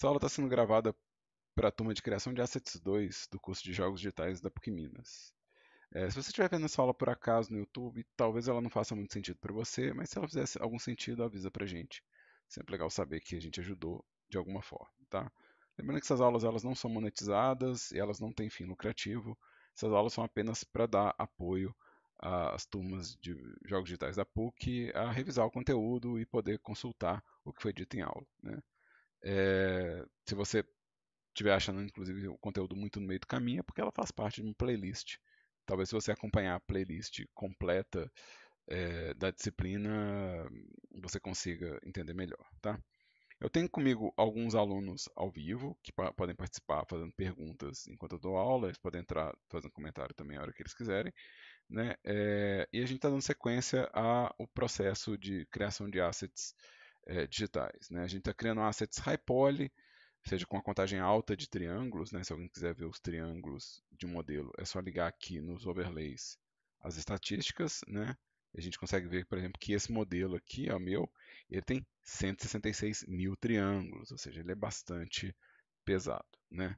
Essa aula está sendo gravada para a turma de criação de assets 2 do curso de jogos digitais da PUC Minas. É, se você estiver vendo essa aula por acaso no YouTube, talvez ela não faça muito sentido para você, mas se ela fizer algum sentido, avisa para a gente. Sempre legal saber que a gente ajudou de alguma forma, tá? Lembrando que essas aulas elas não são monetizadas e elas não têm fim lucrativo. Essas aulas são apenas para dar apoio às turmas de jogos digitais da PUC a revisar o conteúdo e poder consultar o que foi dito em aula, né? É, se você estiver achando, inclusive, o conteúdo muito no meio do caminho, é porque ela faz parte de uma playlist. Talvez se você acompanhar a playlist completa é, da disciplina, você consiga entender melhor, tá? Eu tenho comigo alguns alunos ao vivo que podem participar fazendo perguntas enquanto eu dou aula, eles podem entrar fazendo comentário também a hora que eles quiserem. Né? É, e a gente está dando sequência ao processo de criação de assets é, digitais. Né? A gente está criando assets high poly, seja com a contagem alta de triângulos, né? se alguém quiser ver os triângulos de um modelo, é só ligar aqui nos overlays as estatísticas, né? a gente consegue ver, por exemplo, que esse modelo aqui, o meu, ele tem 166 mil triângulos, ou seja, ele é bastante pesado. Né?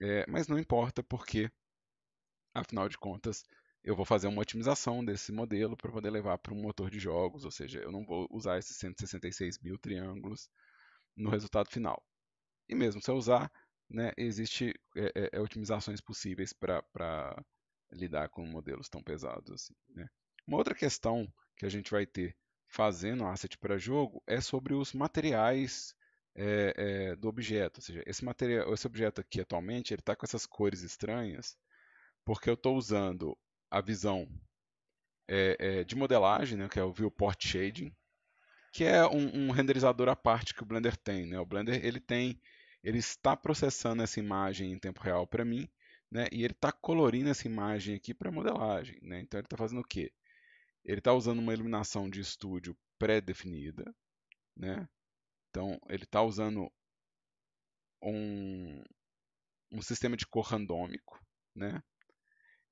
É, mas não importa porque, afinal de contas, eu vou fazer uma otimização desse modelo para poder levar para um motor de jogos, ou seja, eu não vou usar esses 166 mil triângulos no resultado final. E mesmo se eu usar, né, existe é, é, é otimizações possíveis para lidar com modelos tão pesados. Assim, né? Uma outra questão que a gente vai ter fazendo asset para jogo é sobre os materiais é, é, do objeto. Ou seja, esse, material, esse objeto aqui atualmente ele está com essas cores estranhas porque eu estou usando a visão é, é, de modelagem, né, que é o Viewport Shading, que é um, um, renderizador à parte que o Blender tem. Né? O Blender ele tem, ele está processando essa imagem em tempo real para mim, né? e ele está colorindo essa imagem aqui para modelagem. Né? Então ele está fazendo o quê? Ele está usando uma iluminação de estúdio pré-definida, né? Então ele está usando um, um sistema de cor randômico, né?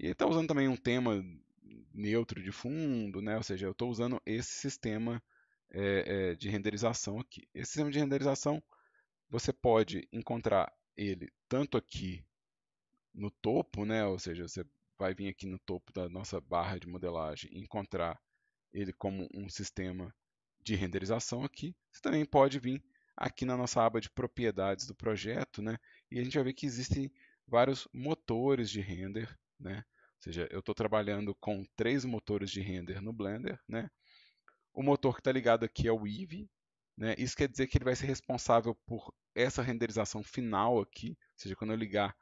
E está usando também um tema neutro de fundo, né? ou seja, eu estou usando esse sistema é, é, de renderização aqui. Esse sistema de renderização você pode encontrar ele tanto aqui no topo, né? ou seja, você vai vir aqui no topo da nossa barra de modelagem e encontrar ele como um sistema de renderização aqui. Você também pode vir aqui na nossa aba de propriedades do projeto, né? e a gente vai ver que existem vários motores de render né? Ou seja, eu estou trabalhando com três motores de render no Blender, né? O motor que está ligado aqui é o Eevee, né? Isso quer dizer que ele vai ser responsável por essa renderização final aqui, ou seja, quando eu ligar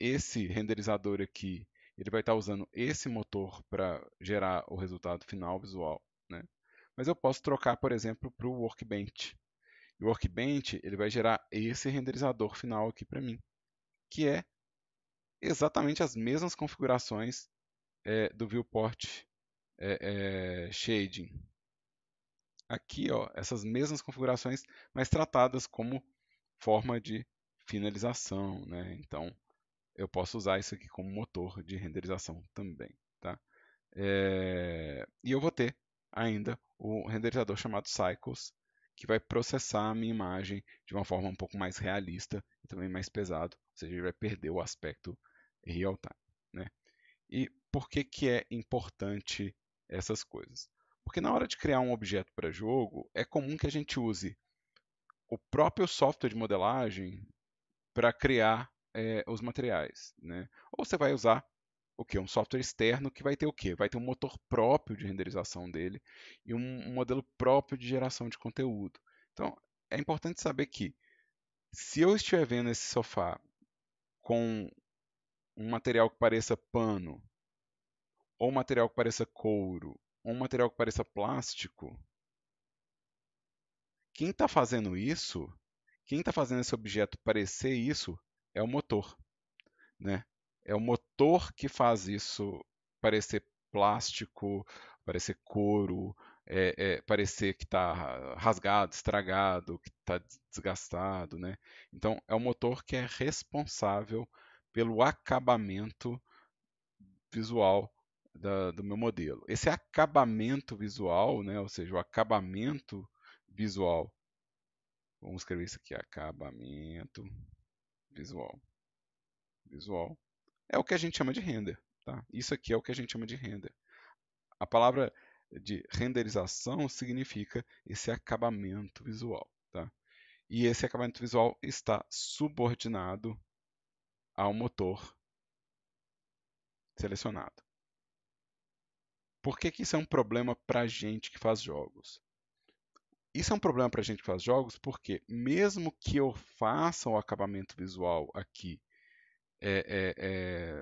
esse renderizador aqui, ele vai estar tá usando esse motor para gerar o resultado final visual, né? Mas eu posso trocar, por exemplo, para o Workbench. o Workbench ele vai gerar esse renderizador final aqui para mim, que é exatamente as mesmas configurações é, do viewport é, é, shading. Aqui, ó, essas mesmas configurações, mas tratadas como forma de finalização, né? Então, eu posso usar isso aqui como motor de renderização também, tá? É... E eu vou ter ainda o renderizador chamado Cycles, que vai processar a minha imagem de uma forma um pouco mais realista e também mais pesado, ou seja, ele vai perder o aspecto real time. Né? E por que, que é importante essas coisas? Porque na hora de criar um objeto para jogo, é comum que a gente use o próprio software de modelagem para criar é, os materiais. Né? Ou você vai usar o que? Um software externo que vai ter o quê? Vai ter um motor próprio de renderização dele e um modelo próprio de geração de conteúdo. Então, é importante saber que se eu estiver vendo esse sofá com um material que pareça pano, ou um material que pareça couro, ou um material que pareça plástico, quem está fazendo isso, quem está fazendo esse objeto parecer isso, é o motor. Né? É o motor que faz isso parecer plástico, parecer couro, é, é, parecer que está rasgado, estragado, que está desgastado. Né? Então, é o motor que é responsável pelo acabamento visual da, do meu modelo. Esse acabamento visual, né, ou seja, o acabamento visual, vamos escrever isso aqui, acabamento visual. Visual é o que a gente chama de render. Tá? Isso aqui é o que a gente chama de render. A palavra de renderização significa esse acabamento visual. Tá? E esse acabamento visual está subordinado ao motor selecionado. Por que, que isso é um problema para a gente que faz jogos? Isso é um problema para a gente que faz jogos porque, mesmo que eu faça o acabamento visual aqui, é, é,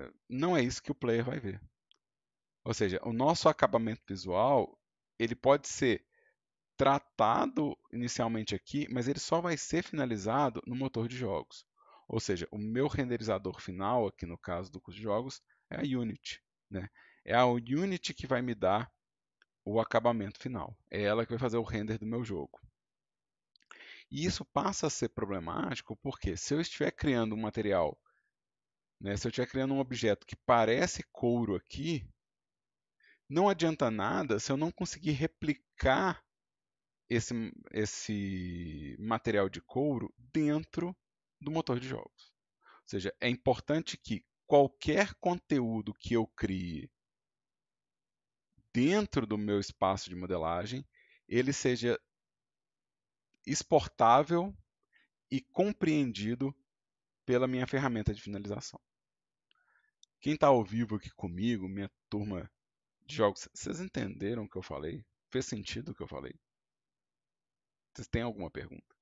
é, não é isso que o player vai ver. Ou seja, o nosso acabamento visual ele pode ser tratado inicialmente aqui, mas ele só vai ser finalizado no motor de jogos. Ou seja, o meu renderizador final, aqui no caso do curso de jogos, é a Unity. Né? É a Unity que vai me dar o acabamento final. É ela que vai fazer o render do meu jogo. E isso passa a ser problemático porque se eu estiver criando um material, né, se eu estiver criando um objeto que parece couro aqui, não adianta nada se eu não conseguir replicar esse, esse material de couro dentro do motor de jogos. Ou seja, é importante que qualquer conteúdo que eu crie dentro do meu espaço de modelagem, ele seja exportável e compreendido pela minha ferramenta de finalização. Quem está ao vivo aqui comigo, minha turma de jogos, vocês entenderam o que eu falei? Fez sentido o que eu falei? Vocês têm alguma pergunta?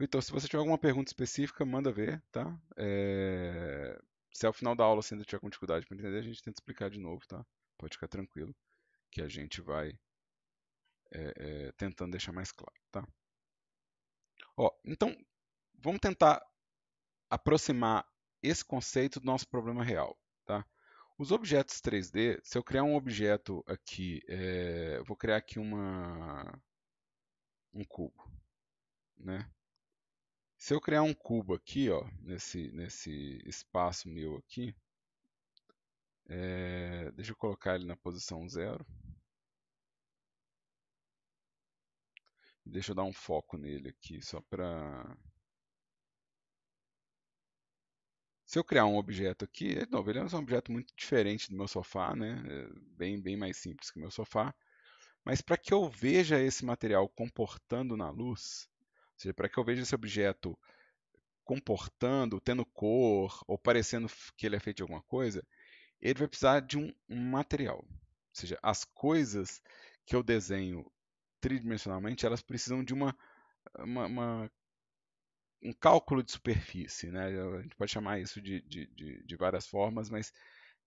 Então, se você tiver alguma pergunta específica, manda ver, tá? É... Se ao final da aula você ainda tiver com dificuldade para entender, a gente tenta explicar de novo, tá? Pode ficar tranquilo, que a gente vai é, é, tentando deixar mais claro, tá? Ó, então, vamos tentar aproximar esse conceito do nosso problema real, tá? Os objetos 3D, se eu criar um objeto aqui, é, vou criar aqui uma, um cubo, né? Se eu criar um cubo aqui, ó, nesse, nesse espaço meu aqui, é, deixa eu colocar ele na posição zero. Deixa eu dar um foco nele aqui, só para... Se eu criar um objeto aqui, de é, novo, ele é um objeto muito diferente do meu sofá, né? É bem, bem mais simples que o meu sofá. Mas para que eu veja esse material comportando na luz, seja, para que eu veja esse objeto comportando, tendo cor, ou parecendo que ele é feito de alguma coisa, ele vai precisar de um material. Ou seja, as coisas que eu desenho tridimensionalmente, elas precisam de uma, uma, uma um cálculo de superfície. Né? A gente pode chamar isso de, de, de, de, várias formas, mas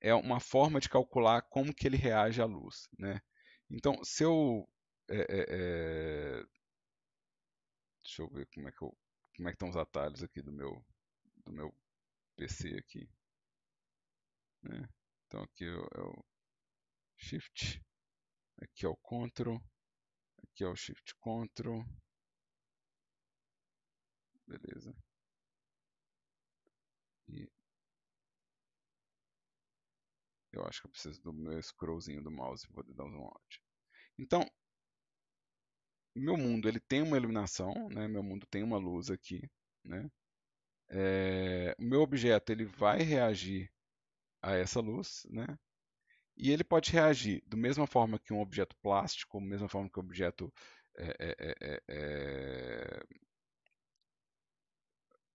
é uma forma de calcular como que ele reage à luz. Né? Então, se eu é, é, é Deixa eu ver como é que eu, como é que estão os atalhos aqui do meu do meu PC aqui. Né? Então aqui é o, é o Shift, aqui é o Ctrl, aqui é o Shift Ctrl. Beleza. E eu acho que eu preciso do meu scrollzinho do mouse para poder dar um zoom out. Então, o meu mundo ele tem uma iluminação, né? Meu mundo tem uma luz aqui, né? É, o meu objeto ele vai reagir a essa luz, né? E ele pode reagir da mesma forma que um objeto plástico, da mesma forma que um objeto é, é, é, é,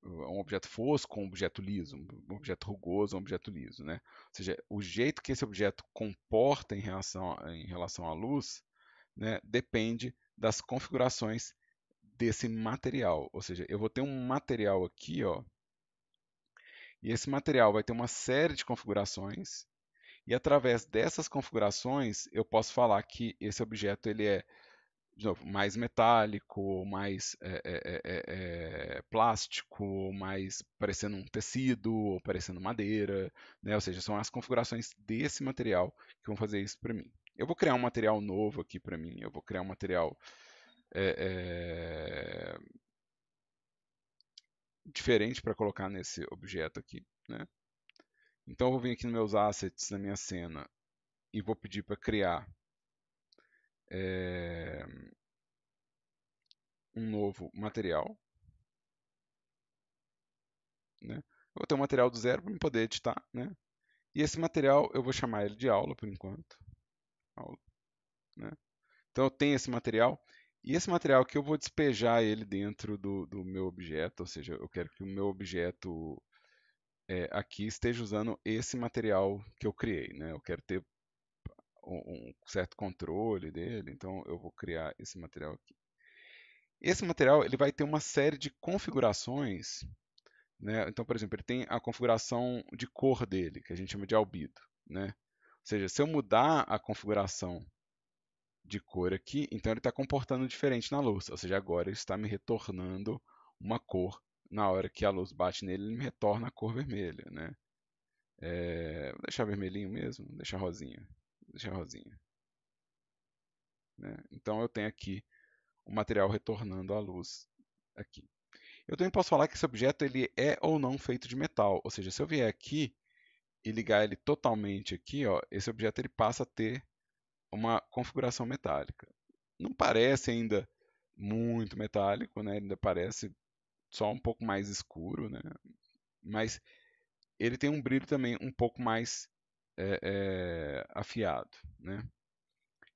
é um objeto fosco, um objeto liso, um objeto rugoso, um objeto liso, né? Ou seja, o jeito que esse objeto comporta em relação, em relação à luz, né, depende das configurações desse material. Ou seja, eu vou ter um material aqui, ó, e esse material vai ter uma série de configurações, e através dessas configurações eu posso falar que esse objeto ele é novo, mais metálico, mais é é, é, é, é, plástico, mais parecendo um tecido, ou parecendo madeira, né? ou seja, são as configurações desse material que vão fazer isso para mim. Eu vou criar um material novo aqui para mim, eu vou criar um material é, é, diferente para colocar nesse objeto aqui. Né? Então eu vou vir aqui nos meus assets, na minha cena, e vou pedir para criar é, um novo material. Né? Eu vou ter um material do zero para poder editar. Né? E esse material eu vou chamar ele de aula por enquanto aula. Né? Então eu tenho esse material e esse material que eu vou despejar ele dentro do, do, meu objeto, ou seja, eu quero que o meu objeto é, aqui esteja usando esse material que eu criei, né? Eu quero ter um, um certo controle dele, então eu vou criar esse material aqui. Esse material ele vai ter uma série de configurações, né? Então, por exemplo, ele tem a configuração de cor dele, que a gente chama de albedo, né? seja, se eu mudar a configuração de cor aqui, então ele está comportando diferente na luz. Ou seja, agora ele está me retornando uma cor. Na hora que a luz bate nele, ele me retorna a cor vermelha. Né? É, vou deixar vermelhinho mesmo, vou deixar rosinha. Vou deixar rosinha. Né? Então eu tenho aqui o material retornando a luz aqui. Eu também posso falar que esse objeto ele é ou não feito de metal. Ou seja, se eu vier aqui e ligar ele totalmente aqui, ó, esse objeto ele passa a ter uma configuração metálica. Não parece ainda muito metálico, né? ainda parece só um pouco mais escuro, né? Mas ele tem um brilho também um pouco mais é, é, afiado, né?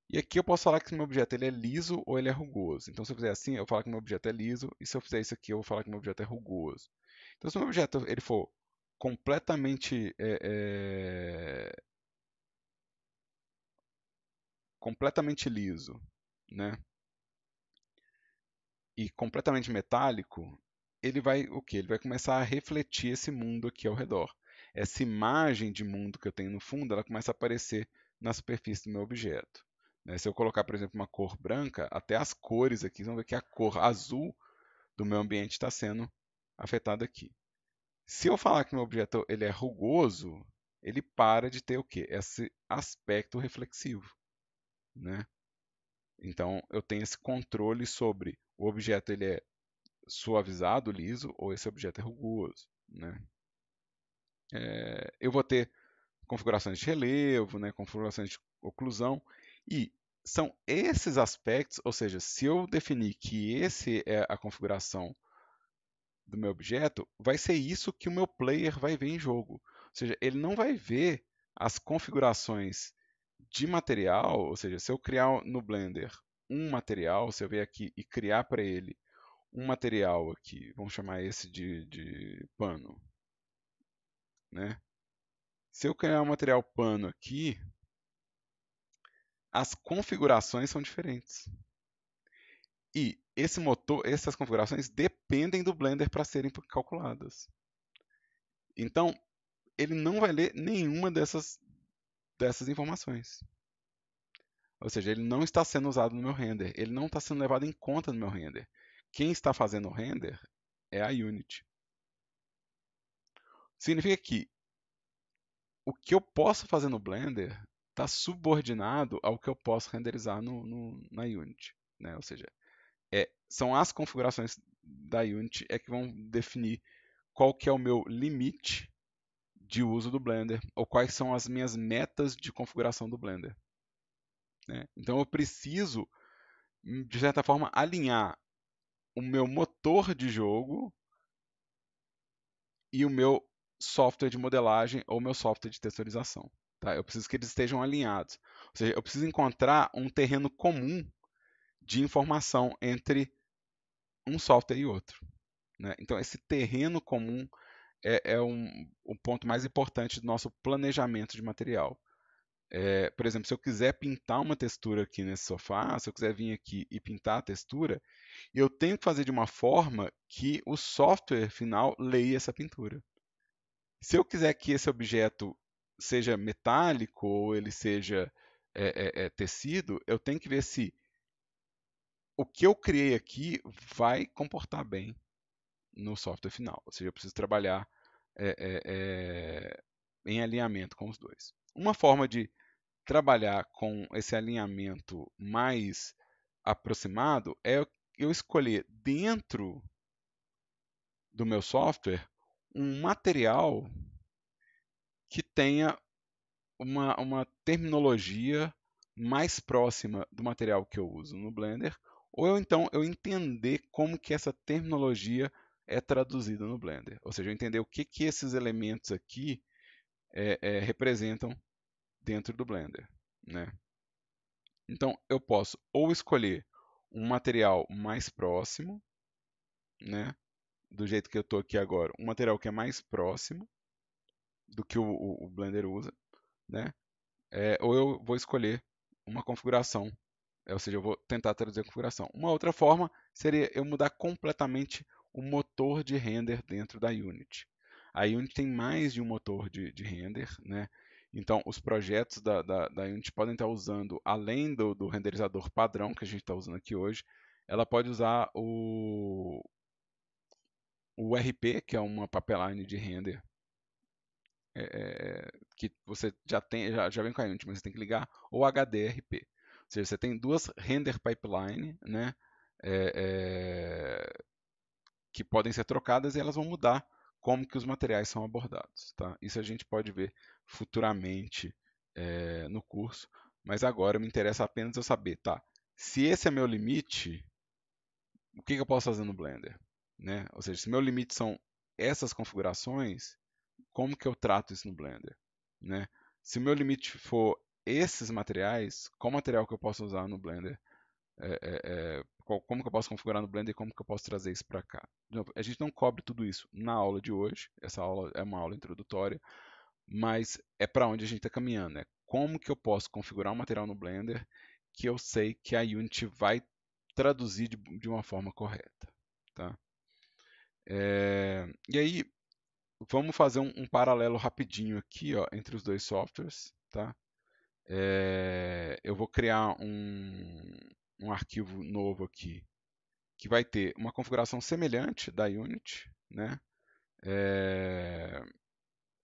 E aqui eu posso falar que meu objeto ele é liso ou ele é rugoso. Então, se eu fizer assim, eu vou falar que meu objeto é liso, e se eu fizer isso aqui, eu vou falar que meu objeto é rugoso. Então, se meu objeto ele for completamente é, é, completamente liso, né? E completamente metálico, ele vai o que? Ele vai começar a refletir esse mundo aqui ao redor. Essa imagem de mundo que eu tenho no fundo, ela começa a aparecer na superfície do meu objeto. Né? Se eu colocar, por exemplo, uma cor branca, até as cores aqui, vão ver que a cor azul do meu ambiente está sendo afetada aqui. Se eu falar que meu objeto ele é rugoso, ele para de ter o quê? Esse aspecto reflexivo, né? Então, eu tenho esse controle sobre o objeto ele é suavizado, liso, ou esse objeto é rugoso, né? É, eu vou ter configurações de relevo, né, configurações de oclusão, e são esses aspectos, ou seja, se eu definir que esse é a configuração do meu objeto, vai ser isso que o meu player vai ver em jogo. Ou seja, ele não vai ver as configurações de material, ou seja, se eu criar no Blender um material, se eu vier aqui e criar para ele um material aqui, vamos chamar esse de, de pano, né? Se eu criar um material pano aqui, as configurações são diferentes. E esse motor, essas configurações dependem do Blender para serem calculadas. Então, ele não vai ler nenhuma dessas, dessas informações. Ou seja, ele não está sendo usado no meu render, ele não está sendo levado em conta no meu render. Quem está fazendo o render é a Unity. Significa que o que eu posso fazer no Blender está subordinado ao que eu posso renderizar no, no na Unity. Né? Ou seja, é, são as configurações da Unity é que vão definir qual que é o meu limite de uso do Blender ou quais são as minhas metas de configuração do Blender. Né? Então eu preciso, de certa forma, alinhar o meu motor de jogo e o meu software de modelagem ou meu software de texturização. Tá? Eu preciso que eles estejam alinhados. Ou seja, eu preciso encontrar um terreno comum de informação entre um software e outro. Né? Então, esse terreno comum é, é um, o ponto mais importante do nosso planejamento de material. É, por exemplo, se eu quiser pintar uma textura aqui nesse sofá, se eu quiser vir aqui e pintar a textura, eu tenho que fazer de uma forma que o software final leia essa pintura. Se eu quiser que esse objeto seja metálico ou ele seja é, é, é tecido, eu tenho que ver se o que eu criei aqui vai comportar bem no software final. Ou seja, eu preciso trabalhar é, é, em alinhamento com os dois. Uma forma de trabalhar com esse alinhamento mais aproximado é eu escolher dentro do meu software um material que tenha uma, uma terminologia mais próxima do material que eu uso no Blender ou eu, então eu entender como que essa terminologia é traduzida no Blender. Ou seja, eu entender o que, que esses elementos aqui é, é, representam dentro do Blender. Né? Então eu posso ou escolher um material mais próximo, né? do jeito que eu estou aqui agora, um material que é mais próximo do que o, o, o Blender usa, né? É, ou eu vou escolher uma configuração é, ou seja, eu vou tentar traduzir a configuração. Uma outra forma seria eu mudar completamente o motor de render dentro da Unity. A Unity tem mais de um motor de, de render, né? Então, os projetos da, da, da, Unity podem estar usando, além do, do renderizador padrão que a gente está usando aqui hoje, ela pode usar o, o RP, que é uma pipeline de render é, é, que você já tem, já, já vem com a Unity, mas você tem que ligar, ou HDRP seja, você tem duas render pipeline, né? É, é, que podem ser trocadas e elas vão mudar como que os materiais são abordados. Tá? Isso a gente pode ver futuramente é, no curso, mas agora me interessa apenas eu saber, tá? Se esse é meu limite, o que, que eu posso fazer no Blender? Né? Ou seja, se meu limite são essas configurações, como que eu trato isso no Blender? Né? Se meu limite for esses materiais, qual material que eu posso usar no Blender? É, é, é, qual, como que eu posso configurar no Blender e como que eu posso trazer isso para cá? a gente não cobre tudo isso na aula de hoje, essa aula é uma aula introdutória, mas é para onde a gente está caminhando, né? Como que eu posso configurar um material no Blender que eu sei que a Unity vai traduzir de, de uma forma correta, tá? É, e aí, vamos fazer um, um paralelo rapidinho aqui, ó, entre os dois softwares, tá? É, eu vou criar um, um arquivo novo aqui que vai ter uma configuração semelhante da Unity, né? É,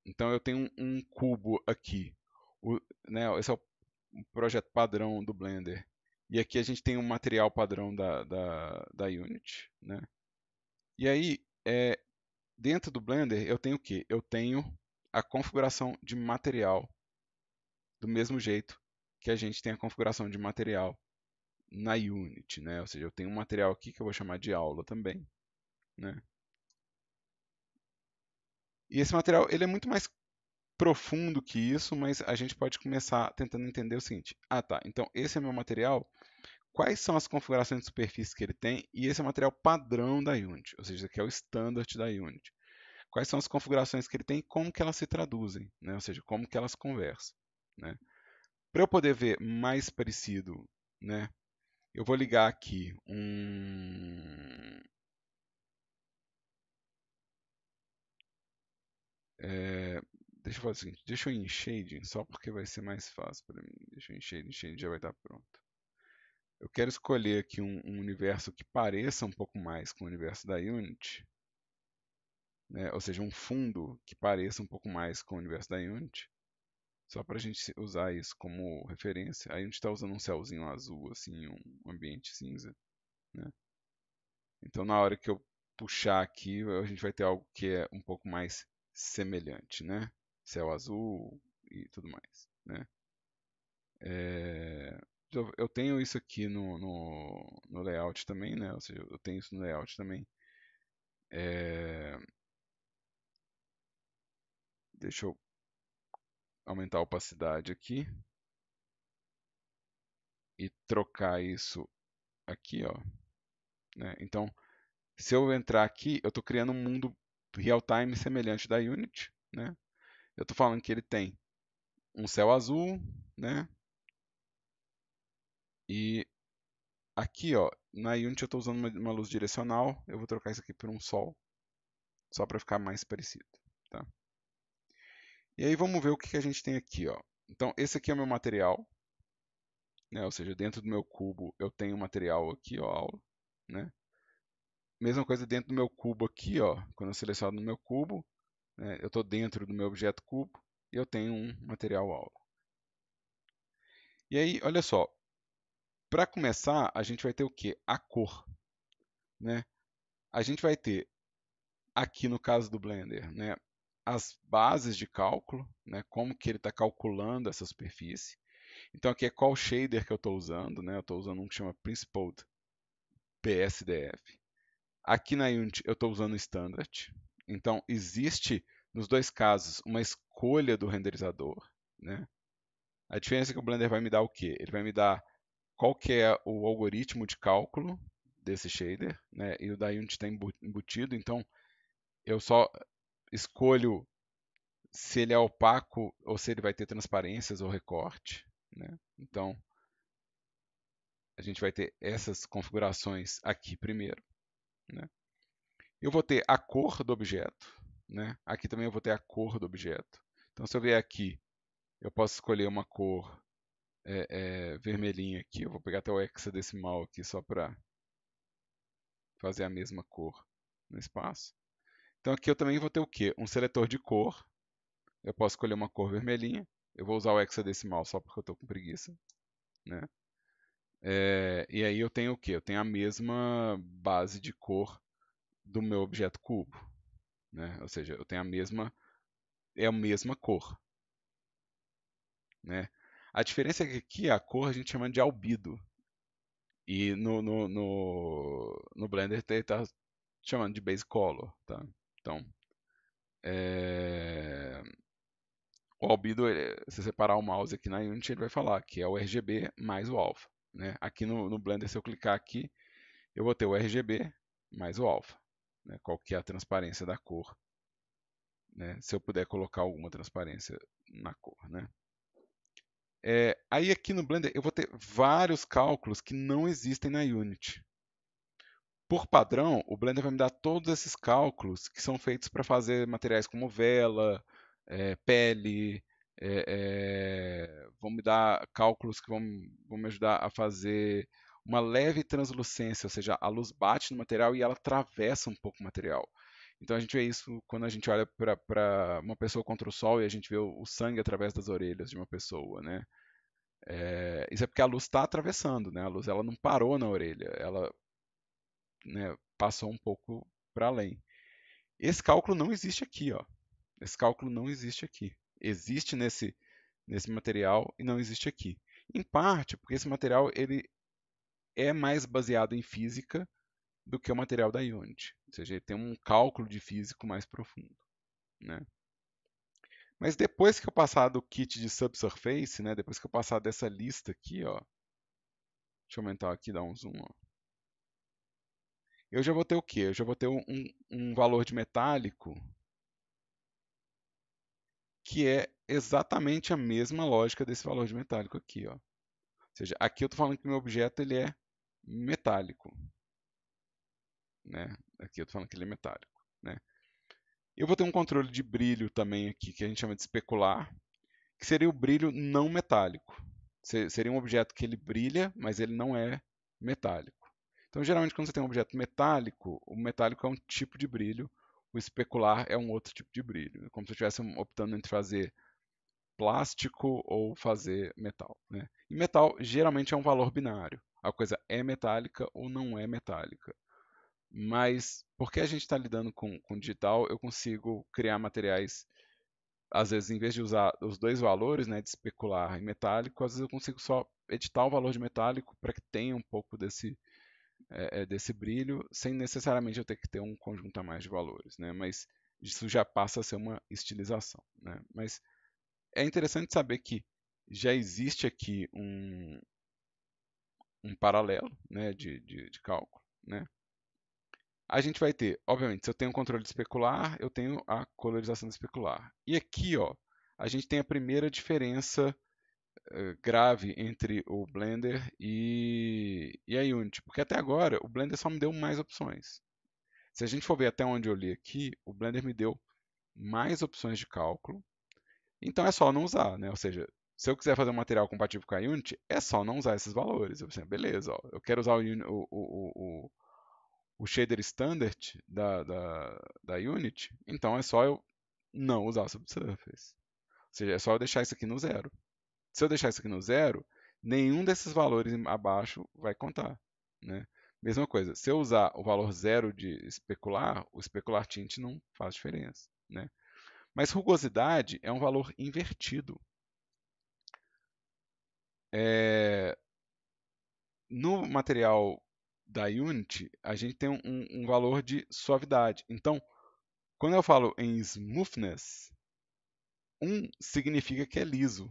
então eu tenho um, um cubo aqui, o, né? Esse é o projeto padrão do Blender e aqui a gente tem um material padrão da, da, da Unity, né? E aí é, dentro do Blender eu tenho o que? Eu tenho a configuração de material do mesmo jeito que a gente tem a configuração de material na Unity, né? Ou seja, eu tenho um material aqui que eu vou chamar de aula também, né? E esse material, ele é muito mais profundo que isso, mas a gente pode começar tentando entender o seguinte. Ah, tá. Então, esse é meu material. Quais são as configurações de superfície que ele tem? E esse é o material padrão da Unity, ou seja, que é o standard da Unity. Quais são as configurações que ele tem e como que elas se traduzem, né? ou seja, como que elas conversam. Né? Para eu poder ver mais parecido, né, eu vou ligar aqui um... É... Deixa eu fazer o seguinte, deixa eu ir em shading, só porque vai ser mais fácil para mim. Deixa eu ir em shading, shading já vai estar pronto. Eu quero escolher aqui um, um universo que pareça um pouco mais com o universo da Unity. Né? Ou seja, um fundo que pareça um pouco mais com o universo da Unity. Só para a gente usar isso como referência, aí a gente está usando um céuzinho azul, assim, um ambiente cinza. Né? Então na hora que eu puxar aqui, a gente vai ter algo que é um pouco mais semelhante, né? Céu azul e tudo mais, né? É... Eu tenho isso aqui no, no, no, layout também, né? Ou seja, eu tenho isso no layout também. É... Deixa eu aumentar a opacidade aqui e trocar isso aqui, ó. Né? Então, se eu entrar aqui, eu estou criando um mundo real-time semelhante da Unity, né? Eu estou falando que ele tem um céu azul, né? E aqui, ó, na Unity eu estou usando uma, uma luz direcional, eu vou trocar isso aqui por um sol, só para ficar mais parecido, tá? E aí vamos ver o que, que a gente tem aqui. Ó. Então esse aqui é o meu material, né? ou seja, dentro do meu cubo eu tenho o material aqui, ó, aula. Né? Mesma coisa dentro do meu cubo aqui, ó. quando eu seleciono no meu cubo, né? eu estou dentro do meu objeto cubo e eu tenho um material aula. E aí, olha só, para começar a gente vai ter o que? A cor. Né? A gente vai ter aqui no caso do Blender, né? as bases de cálculo, né, como que ele está calculando essa superfície. Então aqui é qual shader que eu estou usando, né? Eu estou usando um que chama Principled PSDF. Aqui na Unity eu estou usando o Standard. Então existe nos dois casos uma escolha do renderizador, né? A diferença é que o Blender vai me dar o quê? Ele vai me dar qual que é o algoritmo de cálculo desse shader, né? E o da Unity está embutido, então eu só escolho se ele é opaco ou se ele vai ter transparências ou recorte. Né? Então, a gente vai ter essas configurações aqui primeiro. Né? Eu vou ter a cor do objeto. Né? Aqui também eu vou ter a cor do objeto. Então, se eu vier aqui, eu posso escolher uma cor é, é, vermelhinha aqui. Eu vou pegar até o hexadecimal aqui só para fazer a mesma cor no espaço. Então aqui eu também vou ter o quê? Um seletor de cor. Eu posso escolher uma cor vermelhinha. Eu vou usar o hexadecimal só porque eu estou com preguiça. Né? É, e aí eu tenho o quê? Eu tenho a mesma base de cor do meu objeto cubo. Né? Ou seja, eu tenho a mesma... É a mesma cor. Né? A diferença é que aqui a cor a gente chama de albedo. E no, no, no, no Blender ele está chamando de base color. Tá? Então, é... o albedo, se separar o mouse aqui na Unity, ele vai falar que é o RGB mais o alfa. Né? Aqui no, no, Blender, se eu clicar aqui, eu vou ter o RGB mais o alfa. Né? Qual que é a transparência da cor. Né? Se eu puder colocar alguma transparência na cor. Né? É, aí aqui no Blender eu vou ter vários cálculos que não existem na Unity. Por padrão, o Blender vai me dar todos esses cálculos que são feitos para fazer materiais como vela, é, pele, é, é, vão me dar cálculos que vão, vão me ajudar a fazer uma leve translucência, ou seja, a luz bate no material e ela atravessa um pouco o material. Então a gente vê isso quando a gente olha para uma pessoa contra o sol e a gente vê o, o sangue através das orelhas de uma pessoa, né? É, isso é porque a luz está atravessando, né? A luz ela não parou na orelha, ela né, passou um pouco para além. Esse cálculo não existe aqui, ó. Esse cálculo não existe aqui. Existe nesse, nesse material e não existe aqui. Em parte, porque esse material ele é mais baseado em física do que o material da Unity. Ou seja, ele tem um cálculo de físico mais profundo. Né? Mas depois que eu passar do kit de subsurface, né, depois que eu passar dessa lista aqui, ó, deixa eu aumentar aqui e dar um zoom. Ó, eu já vou ter o quê? Eu já vou ter um, um, um valor de metálico que é exatamente a mesma lógica desse valor de metálico aqui. Ó. Ou seja, aqui eu estou falando que meu objeto ele é metálico. Né? Aqui eu estou falando que ele é metálico. Né? Eu vou ter um controle de brilho também aqui, que a gente chama de especular, que seria o brilho não metálico. Seria um objeto que ele brilha, mas ele não é metálico. Então, geralmente, quando você tem um objeto metálico, o metálico é um tipo de brilho, o especular é um outro tipo de brilho, é como se eu estivesse optando entre fazer plástico ou fazer metal. Né? E metal geralmente é um valor binário, a coisa é metálica ou não é metálica. Mas porque a gente está lidando com, com digital, eu consigo criar materiais, às vezes, em vez de usar os dois valores, né, de especular e metálico, às vezes eu consigo só editar o valor de metálico para que tenha um pouco desse é, é, desse brilho, sem necessariamente eu ter que ter um conjunto a mais de valores, né? Mas isso já passa a ser uma estilização, né? Mas é interessante saber que já existe aqui um, um paralelo né, de, de, de cálculo, né? a gente vai ter, obviamente, se eu tenho o controle especular, eu tenho a colorização especular. E aqui, ó, a gente tem a primeira diferença eh, grave entre o Blender e, e a Unity, porque até agora o Blender só me deu mais opções. Se a gente for ver até onde eu li aqui, o Blender me deu mais opções de cálculo, então é só não usar, né? Ou seja, se eu quiser fazer um material compatível com a Unity, é só não usar esses valores. Eu ah, beleza, ó, eu quero usar o, o, o, o, o shader standard da, da, da Unity, então é só eu não usar subsurface. Ou seja, é só eu deixar isso aqui no zero se eu deixar isso aqui no zero, nenhum desses valores abaixo vai contar. Né? Mesma coisa, se eu usar o valor zero de especular, o especular tint não faz diferença. Né? Mas rugosidade é um valor invertido. É... No material da Unity, a gente tem um, um valor de suavidade. Então, quando eu falo em smoothness, 1 um significa que é liso,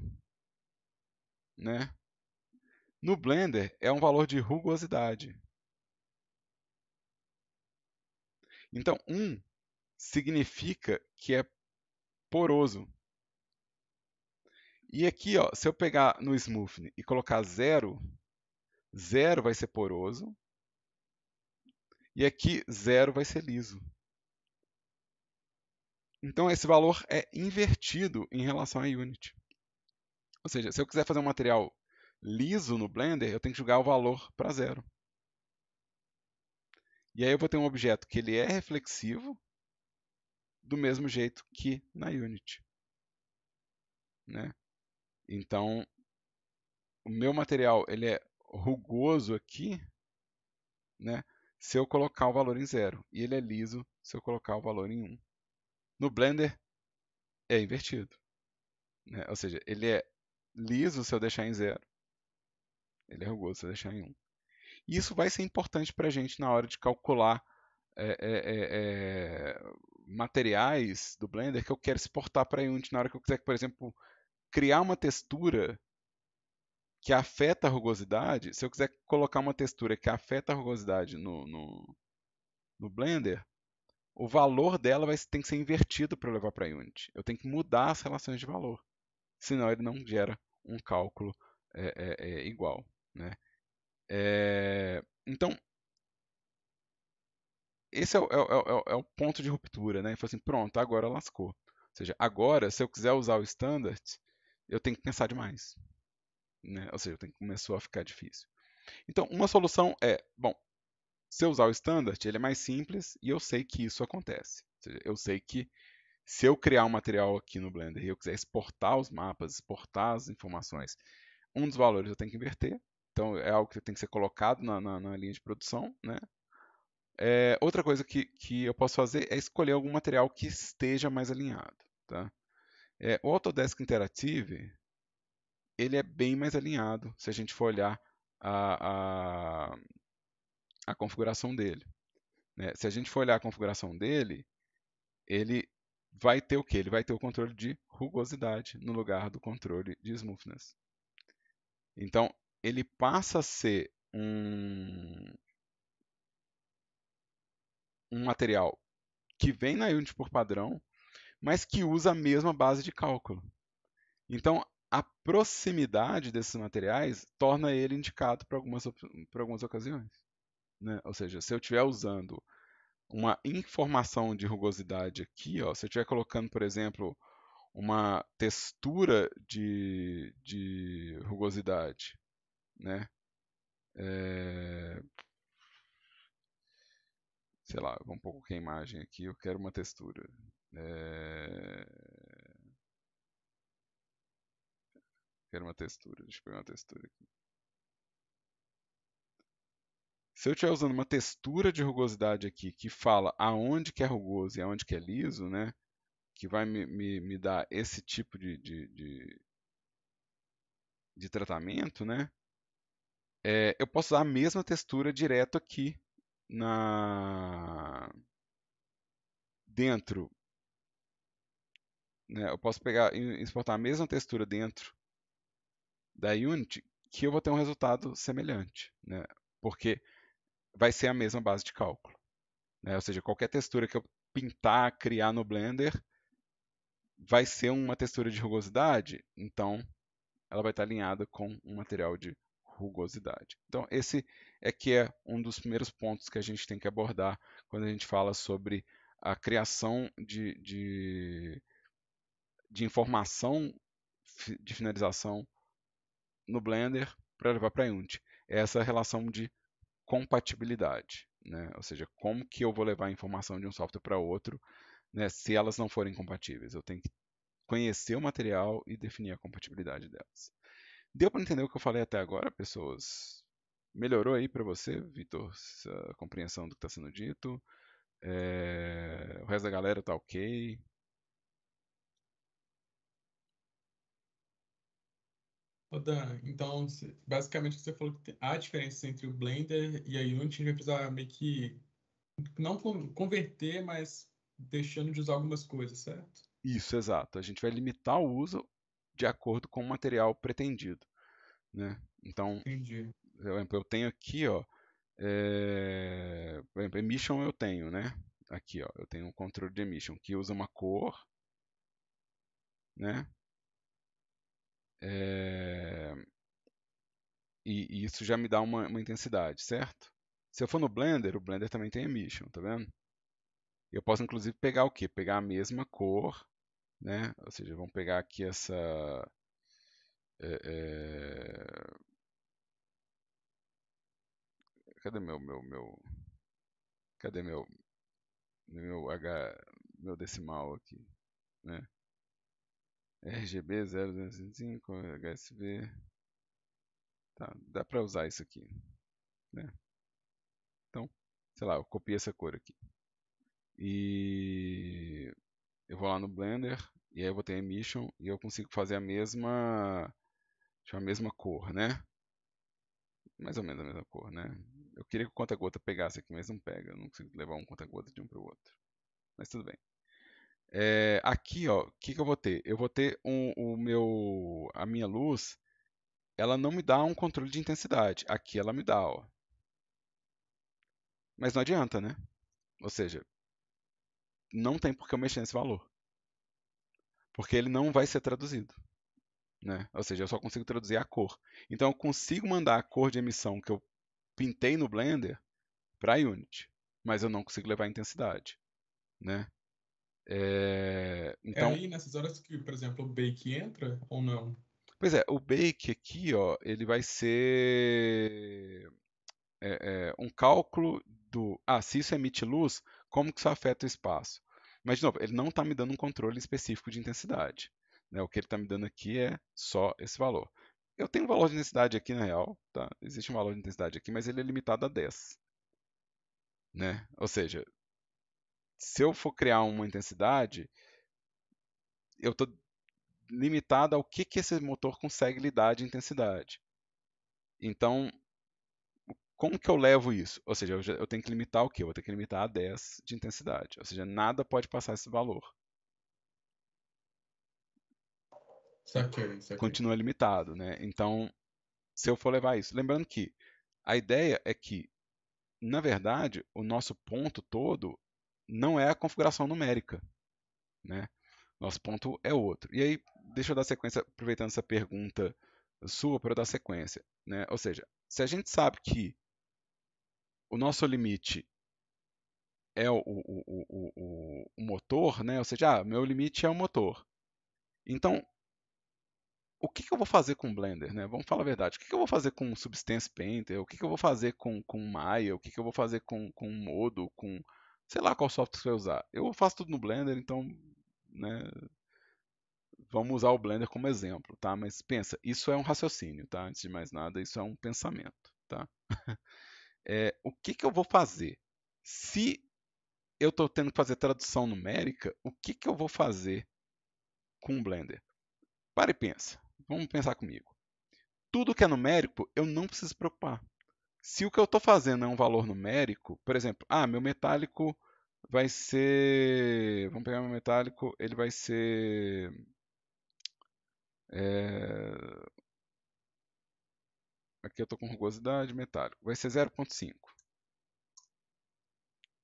né? No Blender, é um valor de rugosidade. Então, 1 um significa que é poroso. E aqui, ó, se eu pegar no Smooth e colocar 0, 0 vai ser poroso. E aqui, 0 vai ser liso. Então, esse valor é invertido em relação a Unity. Ou seja, se eu quiser fazer um material liso no Blender, eu tenho que jogar o valor para zero. E aí eu vou ter um objeto que ele é reflexivo, do mesmo jeito que na Unity. Né? Então, o meu material ele é rugoso aqui, né? se eu colocar o valor em zero. E ele é liso se eu colocar o valor em 1. Um. No Blender, é invertido. Né? Ou seja, ele é liso se eu deixar em zero. Ele é rugoso se eu deixar em 1. Um. E isso vai ser importante para a gente na hora de calcular é, é, é, é, materiais do Blender que eu quero exportar para Unity na hora que eu quiser, por exemplo, criar uma textura que afeta a rugosidade. Se eu quiser colocar uma textura que afeta a rugosidade no, no, no Blender, o valor dela vai, tem que ser invertido para levar para Unity. Eu tenho que mudar as relações de valor senão ele não gera um cálculo é, é, é igual. Né? É, então, esse é, é, é o, é, o ponto de ruptura. Né? Ele assim, pronto, agora lascou. Ou seja, agora, se eu quiser usar o standard, eu tenho que pensar demais. Né? Ou seja, tenho, começou a ficar difícil. Então, uma solução é, bom, se eu usar o standard, ele é mais simples e eu sei que isso acontece. Ou seja, eu sei que se eu criar um material aqui no Blender e eu quiser exportar os mapas, exportar as informações, um dos valores eu tenho que inverter. Então é algo que tem que ser colocado na, na, na linha de produção, né? É, outra coisa que, que eu posso fazer é escolher algum material que esteja mais alinhado, tá? É, o Autodesk Interactive, ele é bem mais alinhado se a gente for olhar a, a, a configuração dele. Né? Se a gente for olhar a configuração dele, ele vai ter o que? Ele vai ter o controle de rugosidade no lugar do controle de smoothness. Então, ele passa a ser um, um material que vem na Unity por padrão, mas que usa a mesma base de cálculo. Então, a proximidade desses materiais torna ele indicado para algumas, para algumas ocasiões. Né? Ou seja, se eu estiver usando uma informação de rugosidade aqui, ó, se eu estiver colocando, por exemplo, uma textura de, de rugosidade, né? É... Sei lá, vou um pouco a imagem aqui, eu quero uma textura. É... Quero uma textura, deixa eu pegar uma textura aqui. Se eu estiver usando uma textura de rugosidade aqui que fala aonde que é rugoso e aonde que é liso, né? Que vai me, me, me dar esse tipo de, de, de, de tratamento, né? É, eu posso usar a mesma textura direto aqui na dentro. Né? Eu posso pegar e exportar a mesma textura dentro da Unity que eu vou ter um resultado semelhante, né? Porque vai ser a mesma base de cálculo. Né? Ou seja, qualquer textura que eu pintar, criar no Blender, vai ser uma textura de rugosidade, então ela vai estar alinhada com um material de rugosidade. Então esse é que é um dos primeiros pontos que a gente tem que abordar quando a gente fala sobre a criação de, de, de informação de finalização no Blender para levar para a Unity. É essa relação de compatibilidade, né? ou seja, como que eu vou levar a informação de um software para outro né, se elas não forem compatíveis. Eu tenho que conhecer o material e definir a compatibilidade delas. Deu para entender o que eu falei até agora, pessoas? Melhorou aí para você, Vitor, a compreensão do que está sendo dito? É... O resto da galera está ok? Ô Dan, então, basicamente você falou que há diferença entre o Blender e a Unity, a gente vai precisar meio que não converter, mas deixando de usar algumas coisas, certo? Isso, exato. A gente vai limitar o uso de acordo com o material pretendido, né? Então, Entendi. por exemplo, eu tenho aqui, ó, é, por exemplo, emission eu tenho, né? Aqui, ó, eu tenho um controle de emission que usa uma cor, né? É... E, e, isso já me dá uma, uma, intensidade, certo? Se eu for no Blender, o Blender também tem emission, tá vendo? Eu posso inclusive pegar o quê? Pegar a mesma cor, né? Ou seja, vamos pegar aqui essa... É, é... Cadê meu, meu, meu... Cadê meu... Meu H... Meu decimal aqui, né? RGB 0205, HSV. Tá, dá para usar isso aqui. Né? Então, sei lá, eu copiei essa cor aqui. E eu vou lá no Blender, e aí eu vou ter Emission, e eu consigo fazer a mesma, tipo, a mesma cor, né? Mais ou menos a mesma cor, né? Eu queria que o conta-gota pegasse aqui, mas não pega. Eu não consigo levar um conta-gota de um para o outro. Mas tudo bem. É, aqui, ó, o que, que eu vou ter? Eu vou ter um, o meu, a minha luz, ela não me dá um controle de intensidade. Aqui ela me dá, ó. Mas não adianta, né? Ou seja, não tem por que eu mexer nesse valor. Porque ele não vai ser traduzido. Né? Ou seja, eu só consigo traduzir a cor. Então eu consigo mandar a cor de emissão que eu pintei no Blender para a Unity, mas eu não consigo levar a intensidade, né? É, é, então... é aí nessas horas que, por exemplo, o Bake entra ou não? Pois é, o Bake aqui, ó, ele vai ser é, é, um cálculo do. Ah, se isso emite luz, como que isso afeta o espaço? Mas, de novo, ele não está me dando um controle específico de intensidade. Né? O que ele está me dando aqui é só esse valor. Eu tenho um valor de intensidade aqui, na real. Tá? Existe um valor de intensidade aqui, mas ele é limitado a 10. Né? Ou seja, se eu for criar uma intensidade, eu estou limitado ao que, que esse motor consegue lidar de intensidade. Então, como que eu levo isso? Ou seja, eu, já, eu tenho que limitar o quê? Eu vou ter que limitar a 10 de intensidade. Ou seja, nada pode passar esse valor. Saquei, saquei. Continua limitado, né? Então, se eu for levar isso. Lembrando que a ideia é que, na verdade, o nosso ponto todo não é a configuração numérica. Né? Nosso ponto é outro. E aí, deixa eu dar sequência, aproveitando essa pergunta sua, para eu dar sequência. Né? Ou seja, se a gente sabe que o nosso limite é o, o, o, o, motor, né? ou seja, ah, meu limite é o motor. Então, o que, que eu vou fazer com o Blender? Né? Vamos falar a verdade. O que, que eu vou fazer com o Substance Painter? O que, que eu vou fazer com, com o Maya? O que, que eu vou fazer com, com o Modo? Com sei lá qual software você vai usar. Eu faço tudo no Blender, então, né, vamos usar o Blender como exemplo, tá? Mas pensa, isso é um raciocínio, tá? Antes de mais nada, isso é um pensamento, tá? é, o que, que eu vou fazer? Se eu estou tendo que fazer tradução numérica, o que, que eu vou fazer com o Blender? Para e pensa. Vamos pensar comigo. Tudo que é numérico, eu não preciso preocupar se o que eu estou fazendo é um valor numérico, por exemplo, ah, meu metálico vai ser. Vamos pegar meu metálico, ele vai ser. É, aqui eu estou com rugosidade metálico, vai ser 0.5.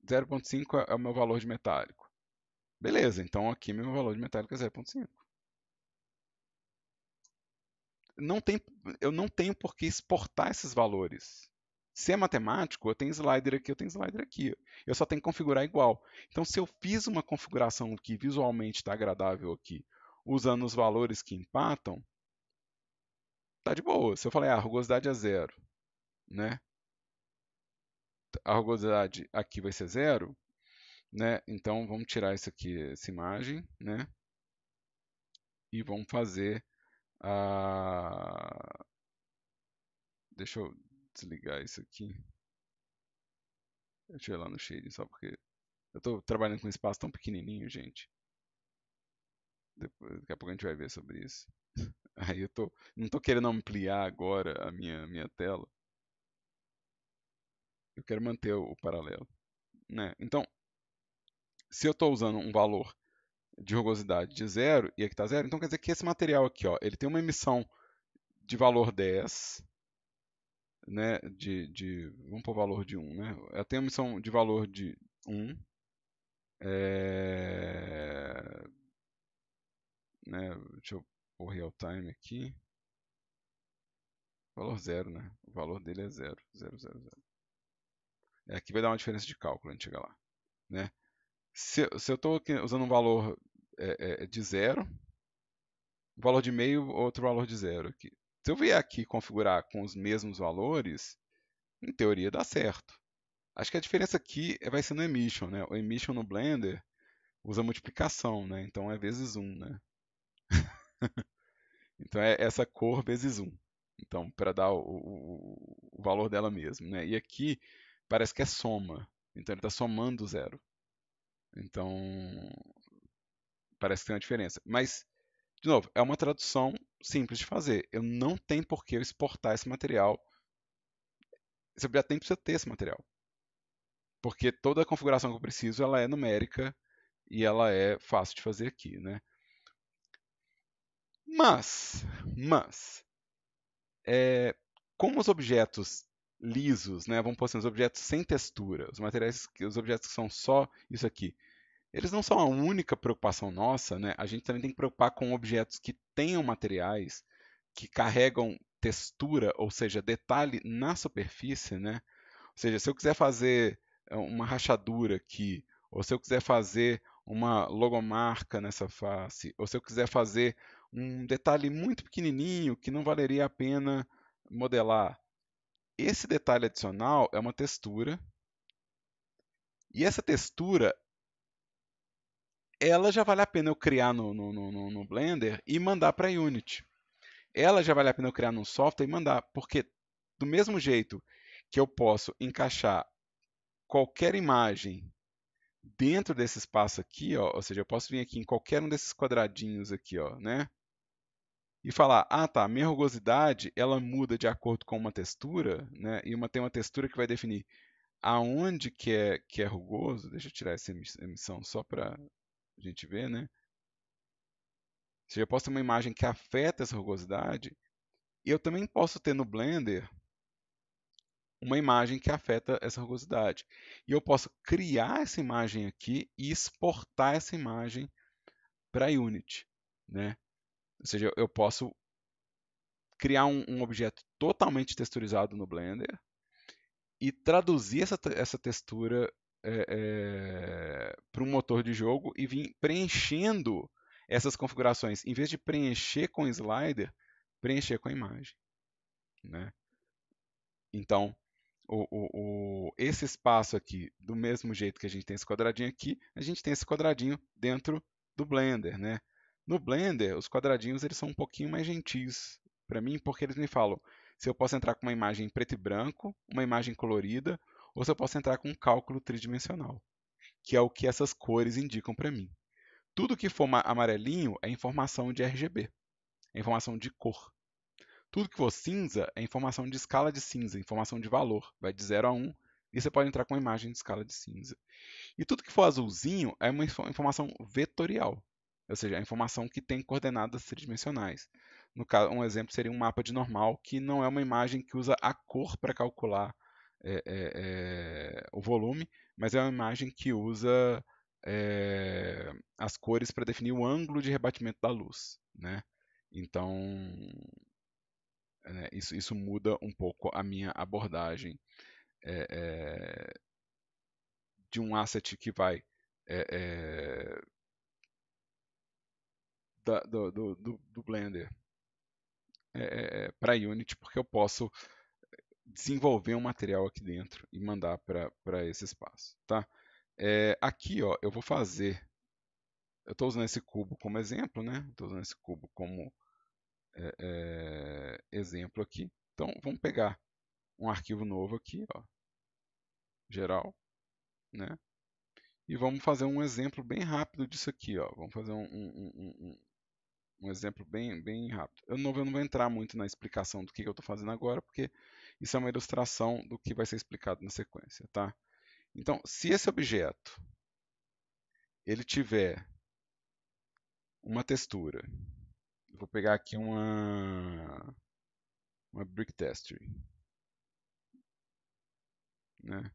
0.5 é, é o meu valor de metálico. Beleza, então aqui meu valor de metálico é 0.5. Não tem, eu não tenho por que exportar esses valores. Se é matemático, eu tenho slider aqui, eu tenho slider aqui. Eu só tenho que configurar igual. Então, se eu fiz uma configuração que visualmente está agradável aqui, usando os valores que empatam, tá de boa. Se eu falei, ah, a rugosidade é zero, né? A rugosidade aqui vai ser zero, né? Então, vamos tirar isso aqui, essa imagem, né? E vamos fazer a... Deixa eu desligar isso aqui. Deixa eu ir lá no shading só porque eu tô trabalhando com um espaço tão pequenininho, gente. Depois, daqui a pouco a gente vai ver sobre isso. Aí eu tô, não tô querendo ampliar agora a minha, minha tela. Eu quero manter o, paralelo. Né? Então, se eu estou usando um valor de rugosidade de zero e aqui está zero, então quer dizer que esse material aqui ó, ele tem uma emissão de valor 10 né, de, de vamos por valor de 1, né? Ela é, tem uma missão de valor de 1, é, né, deixa eu pôr real time aqui, valor 0, né? O valor dele é 0, 0, 0, 0. É, aqui vai dar uma diferença de cálculo, a gente chega lá, né? Se, se eu estou usando um valor é, é, de 0, um valor de meio, outro valor de 0 aqui, se eu vier aqui configurar com os mesmos valores, em teoria dá certo. Acho que a diferença aqui é, vai ser no emission, né? O emission no Blender usa multiplicação, né? Então é vezes 1, né? então é essa cor vezes 1. Então, para dar o, o, o, valor dela mesmo, né? E aqui parece que é soma. Então ele está somando zero. Então parece que tem uma diferença. Mas de novo, é uma tradução simples de fazer. Eu não tenho por que eu exportar esse material. Esse já tem para ter esse material. Porque toda a configuração que eu preciso, ela é numérica e ela é fácil de fazer aqui, né? Mas, mas, é, como os objetos lisos, né? Vamos pôr assim, os objetos sem textura, os materiais, os objetos que são só isso aqui, eles não são a única preocupação nossa, né? A gente também tem que preocupar com objetos que tenham materiais que carregam textura, ou seja, detalhe na superfície, né? Ou seja, se eu quiser fazer eh, uma rachadura aqui, ou se eu quiser fazer uma logomarca nessa face, ou se eu quiser fazer um detalhe muito pequenininho que não valeria a pena modelar. Esse detalhe adicional é uma textura. E essa textura ela já vale a pena eu criar no, no, no, no Blender e mandar para a Unity. Ela já vale a pena eu criar num software e mandar, porque do mesmo jeito que eu posso encaixar qualquer imagem dentro desse espaço aqui, ó, ou seja, eu posso vir aqui em qualquer um desses quadradinhos aqui, ó, né? E falar, ah tá, minha rugosidade ela muda de acordo com uma textura, né? E uma tem uma textura que vai definir aonde que é que é rugoso. Deixa eu tirar essa emissão só para a gente vê, né? Se eu posso ter uma imagem que afeta essa rugosidade, e eu também posso ter no Blender uma imagem que afeta essa rugosidade. E eu posso criar essa imagem aqui e exportar essa imagem para a Unity, né? Ou seja, eu posso criar um, um, objeto totalmente texturizado no Blender e traduzir essa, essa textura é, para um motor de jogo e vim preenchendo essas configurações. Em vez de preencher com slider, preencher com imagem. Né? Então, o, o, o, esse espaço aqui, do mesmo jeito que a gente tem esse quadradinho aqui, a gente tem esse quadradinho dentro do Blender, né? No Blender, os quadradinhos eles são um pouquinho mais gentis para mim, porque eles me falam se eu posso entrar com uma imagem preto e branco, uma imagem colorida, ou se eu posso entrar com um cálculo tridimensional, que é o que essas cores indicam para mim. Tudo que for amarelinho é informação de RGB, é informação de cor. Tudo que for cinza é informação de escala de cinza, informação de valor, vai de 0 a 1, e você pode entrar com uma imagem de escala de cinza. E tudo que for azulzinho é uma informação vetorial, ou seja, a é informação que tem coordenadas tridimensionais. No caso, um exemplo seria um mapa de normal, que não é uma imagem que usa a cor para calcular é, é, é, o volume, mas é uma imagem que usa eh, as cores para definir o ângulo de rebatimento da luz. Né? Então, né, isso, isso muda um pouco a minha abordagem eh, eh, de um asset que vai da, do, do, do, Blender é, para Unity, porque eu posso desenvolver um material aqui dentro e mandar para esse espaço, tá? É, aqui, ó, eu vou fazer... Eu estou usando esse cubo como exemplo, né? Estou usando esse cubo como é, é, exemplo aqui. Então, vamos pegar um arquivo novo aqui, ó, geral, né? E vamos fazer um exemplo bem rápido disso aqui, ó. Vamos fazer um, um, um, um exemplo bem, bem rápido. Eu não, eu não vou entrar muito na explicação do que, que eu estou fazendo agora, porque isso é uma ilustração do que vai ser explicado na sequência, tá? Então, se esse objeto ele tiver uma textura, eu vou pegar aqui uma uma brick texture, né?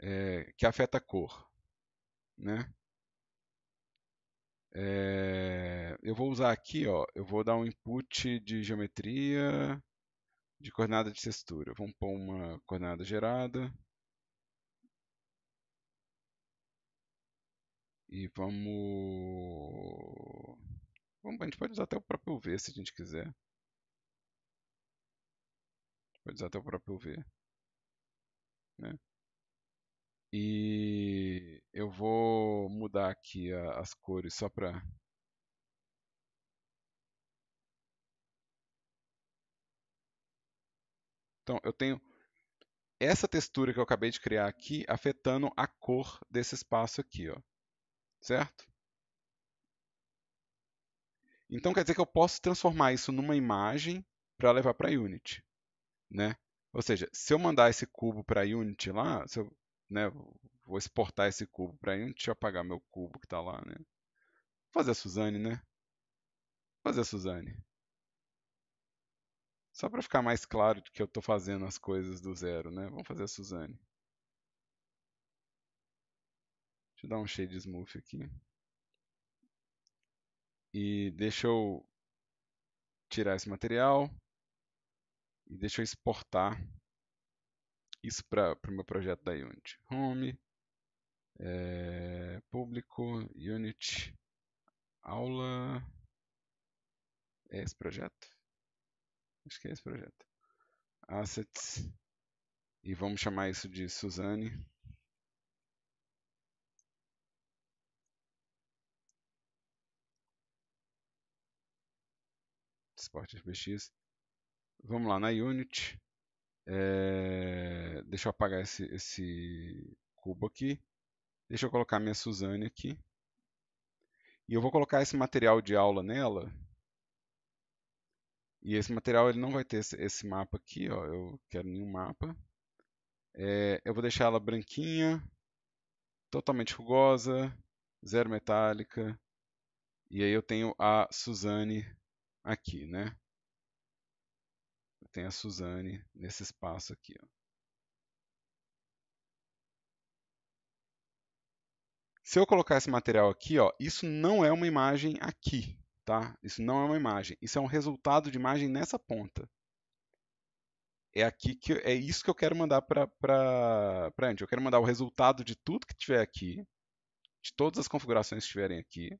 É, que afeta a cor, né? É, eu vou usar aqui, ó, eu vou dar um input de geometria de coordenada de textura. Vamos pôr uma coordenada gerada. E vamos... vamos... A gente pode usar até o próprio V se a gente quiser. Pode usar até o próprio V. Né? E eu vou mudar aqui as cores só para Então, eu tenho essa textura que eu acabei de criar aqui afetando a cor desse espaço aqui, ó. certo? Então, quer dizer que eu posso transformar isso numa imagem para levar para a Unity. Né? Ou seja, se eu mandar esse cubo para a Unity lá, se eu né, vou exportar esse cubo para a Unity, deixa eu apagar meu cubo que está lá. Né? Vou fazer a Suzane, né? Vou fazer a Suzane. Só para ficar mais claro que eu estou fazendo as coisas do zero, né? Vamos fazer a Suzane. Deixa eu dar um shade smooth aqui. E deixa eu tirar esse material. E deixa eu exportar isso para o pro meu projeto da Unity. Home, é, público, Unity, aula. É esse projeto? Acho que é esse projeto. Assets. E vamos chamar isso de Suzane. Esportes BX. Vamos lá na Unity. É... Deixa eu apagar esse, esse cubo aqui. Deixa eu colocar minha Suzane aqui. E eu vou colocar esse material de aula nela e esse material ele não vai ter esse, esse mapa aqui, ó. Eu quero nenhum mapa. É, eu vou deixar ela branquinha, totalmente rugosa, zero metálica. E aí eu tenho a Suzane aqui, né? Eu tenho a Suzane nesse espaço aqui, ó. Se eu colocar esse material aqui, ó, isso não é uma imagem aqui tá? Isso não é uma imagem, isso é um resultado de imagem nessa ponta. É aqui que é isso que eu quero mandar para gente. Eu quero mandar o resultado de tudo que tiver aqui, de todas as configurações que estiverem aqui.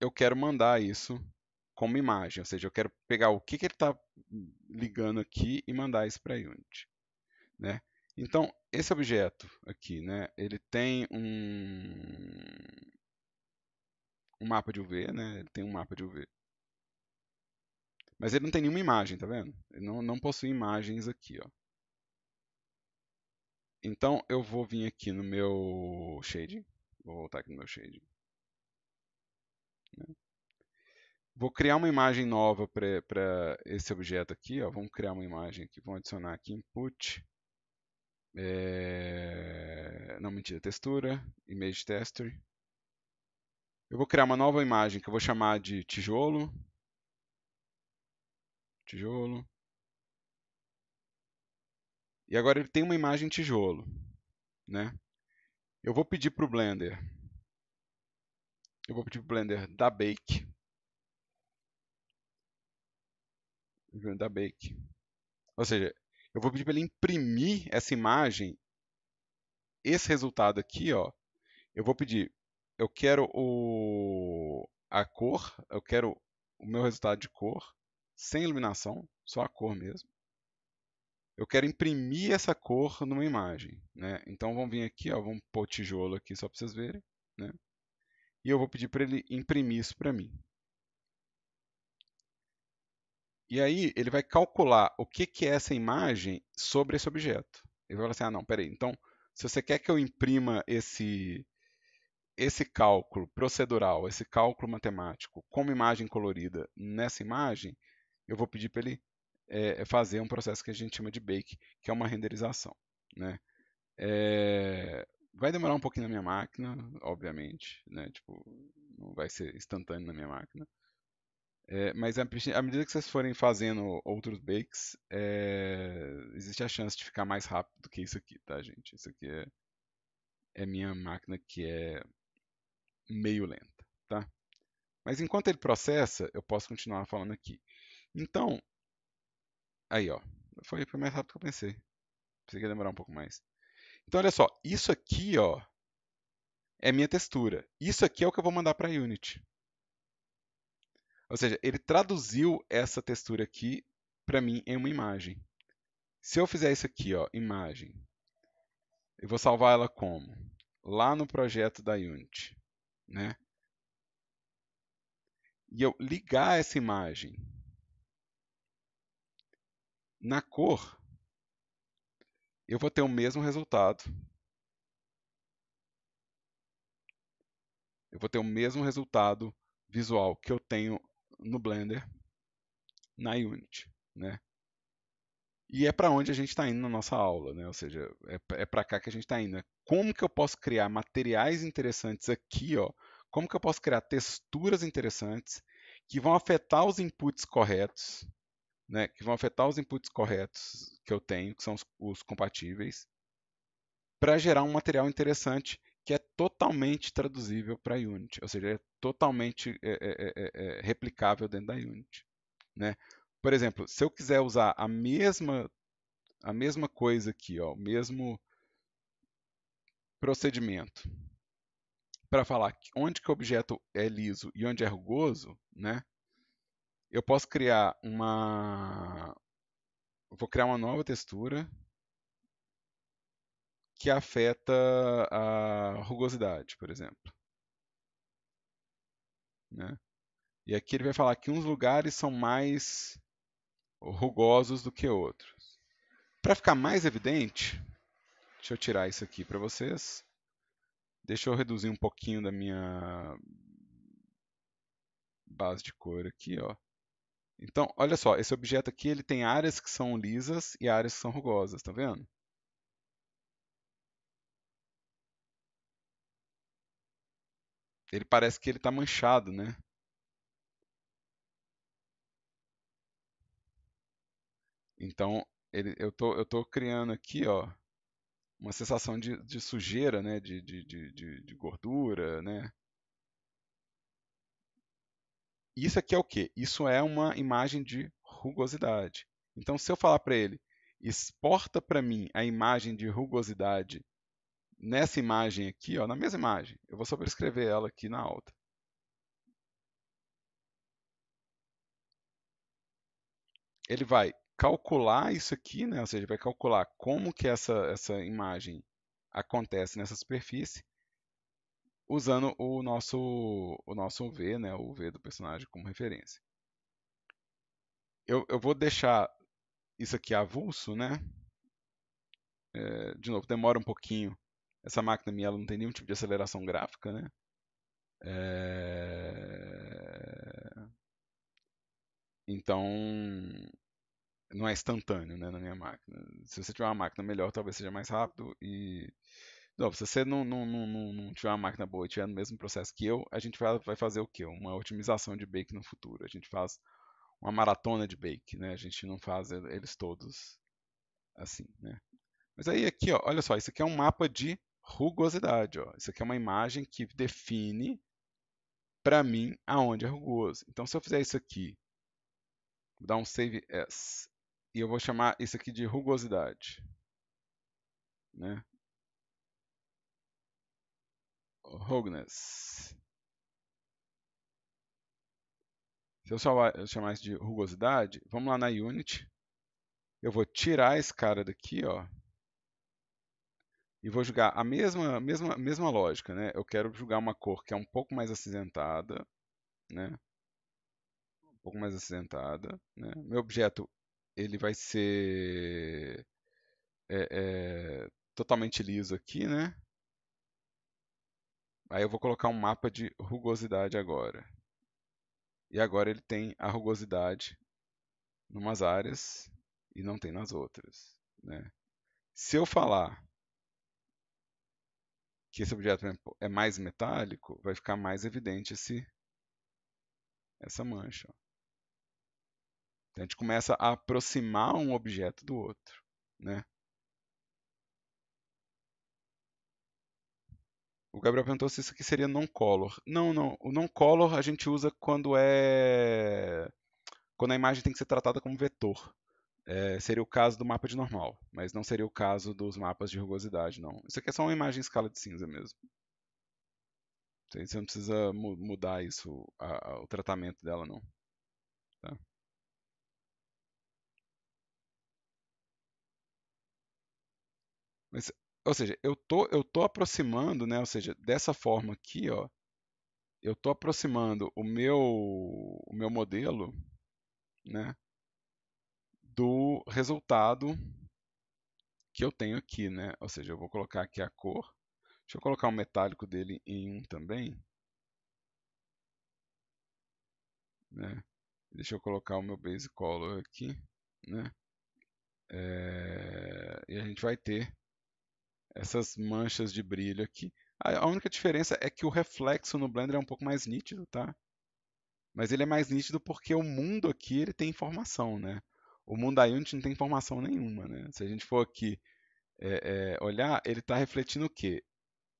Eu quero mandar isso como imagem, ou seja, eu quero pegar o que, que ele está ligando aqui e mandar isso para a Unity. Né? Então, esse objeto aqui, né, ele tem um, um mapa de UV, né, ele tem um mapa de UV. Mas ele não tem nenhuma imagem, tá vendo? Ele não, não possui imagens aqui, ó. Então, eu vou vir aqui no meu shade, vou voltar aqui no meu shade. Né? Vou criar uma imagem nova para esse objeto aqui, ó. vamos criar uma imagem aqui, vamos adicionar aqui input é... Não, mentira, textura, image texture. Eu vou criar uma nova imagem que eu vou chamar de tijolo. Tijolo. E agora ele tem uma imagem tijolo, né? Eu vou pedir para o Blender. Eu vou pedir para o Blender da Bake. Da Bake. Ou seja, eu vou pedir para ele imprimir essa imagem, esse resultado aqui, ó. Eu vou pedir, eu quero o, a cor, eu quero o meu resultado de cor, sem iluminação, só a cor mesmo. Eu quero imprimir essa cor numa imagem, né? Então vamos vir aqui, ó, vamos pôr tijolo aqui só para vocês verem, né? E eu vou pedir para ele imprimir isso para mim. E aí ele vai calcular o que, que é essa imagem sobre esse objeto. Ele vai falar assim, ah não, peraí, então se você quer que eu imprima esse, esse cálculo procedural, esse cálculo matemático como imagem colorida nessa imagem, eu vou pedir para ele é, é, fazer um processo que a gente chama de bake, que é uma renderização. Né? É, vai demorar um pouquinho na minha máquina, obviamente, né? tipo, não vai ser instantâneo na minha máquina. É, mas à medida que vocês forem fazendo outros bakes, é, existe a chance de ficar mais rápido do que isso aqui, tá, gente? Isso aqui é, é minha máquina que é meio lenta, tá? Mas enquanto ele processa, eu posso continuar falando aqui. Então, aí ó, foi, foi mais rápido que eu pensei. Pensei que ia demorar um pouco mais. Então, olha só, isso aqui ó, é minha textura. Isso aqui é o que eu vou mandar para a Unity. Ou seja, ele traduziu essa textura aqui para mim em uma imagem. Se eu fizer isso aqui, ó, imagem, eu vou salvar ela como? Lá no projeto da Unity, né? E eu ligar essa imagem na cor, eu vou ter o mesmo resultado. Eu vou ter o mesmo resultado visual que eu tenho no Blender, na Unity, né? E é para onde a gente está indo na nossa aula, né? Ou seja, é, é para cá que a gente está indo. Né? Como que eu posso criar materiais interessantes aqui, ó? Como que eu posso criar texturas interessantes que vão afetar os inputs corretos, né? Que vão afetar os inputs corretos que eu tenho, que são os, os compatíveis, para gerar um material interessante que é totalmente traduzível para Unity, ou seja, é totalmente é é, é, é, é, replicável dentro da Unity. Né? Por exemplo, se eu quiser usar a mesma, a mesma coisa aqui, ó, o mesmo procedimento, para falar onde que o objeto é liso e onde é rugoso, né? eu posso criar uma... vou criar uma nova textura, que afeta a rugosidade, por exemplo. Né? E aqui ele vai falar que uns lugares são mais rugosos do que outros. Para ficar mais evidente, deixa eu tirar isso aqui para vocês. Deixa eu reduzir um pouquinho da minha base de cor aqui, ó. Então, olha só, esse objeto aqui ele tem áreas que são lisas e áreas que são rugosas, tá vendo? Ele parece que ele tá manchado, né? Então, ele, eu, tô, eu tô criando aqui, ó, uma sensação de, de sujeira, né? De, de, de, de gordura, né? Isso aqui é o quê? Isso é uma imagem de rugosidade. Então, se eu falar para ele, exporta para mim a imagem de rugosidade nessa imagem aqui, ó, na mesma imagem, eu vou sobrescrever ela aqui na alta. Ele vai calcular isso aqui, né? ou seja, vai calcular como que essa, essa imagem acontece nessa superfície, usando o nosso, o nosso V, né? o V do personagem como referência. Eu, eu vou deixar isso aqui avulso, né? É, de novo, demora um pouquinho essa máquina minha ela não tem nenhum tipo de aceleração gráfica, né? É... Então, não é instantâneo né, na minha máquina. Se você tiver uma máquina melhor, talvez seja mais rápido. E não, se você não, não, não, não, tiver uma máquina boa e tiver no mesmo processo que eu, a gente vai, vai fazer o quê? Uma otimização de bake no futuro. A gente faz uma maratona de bake, né? A gente não faz eles todos assim, né? Mas aí aqui, ó, olha só, isso aqui é um mapa de rugosidade. Ó. Isso aqui é uma imagem que define para mim aonde é rugoso. Então, se eu fizer isso aqui, vou dar um save S, e eu vou chamar isso aqui de rugosidade. Né? Rugness. Se eu, só chamar isso de rugosidade, vamos lá na Unity. Eu vou tirar esse cara daqui, ó e vou jogar a mesma, mesma, mesma lógica, né? Eu quero jogar uma cor que é um pouco mais acinzentada, né? Um pouco mais acinzentada, né? Meu objeto, ele vai ser é, é, totalmente liso aqui, né? Aí eu vou colocar um mapa de rugosidade agora. E agora ele tem a rugosidade em umas áreas e não tem nas outras, né? Se eu falar que esse objeto é mais metálico, vai ficar mais evidente esse, essa mancha. Então, a gente começa a aproximar um objeto do outro. Né? O Gabriel perguntou se isso aqui seria non-color. Não, não. O non-color a gente usa quando é quando a imagem tem que ser tratada como vetor é, seria o caso do mapa de normal, mas não seria o caso dos mapas de rugosidade, não. Isso aqui é só uma imagem em escala de cinza mesmo. Você não precisa mu mudar isso, a, a, o tratamento dela, não. Tá? Mas, ou seja, eu tô, eu tô aproximando, né? Ou seja, dessa forma aqui, ó, eu tô aproximando o meu, o meu modelo, né? do resultado que eu tenho aqui, né? Ou seja, eu vou colocar aqui a cor. Deixa eu colocar o um metálico dele em 1 um também. Né? Deixa eu colocar o meu base color aqui, né? É... E a gente vai ter essas manchas de brilho aqui. A única diferença é que o reflexo no Blender é um pouco mais nítido, tá? Mas ele é mais nítido porque o mundo aqui ele tem informação, né? o mundo da Unity não tem informação nenhuma, né? Se a gente for aqui é, é, olhar, ele está refletindo o quê?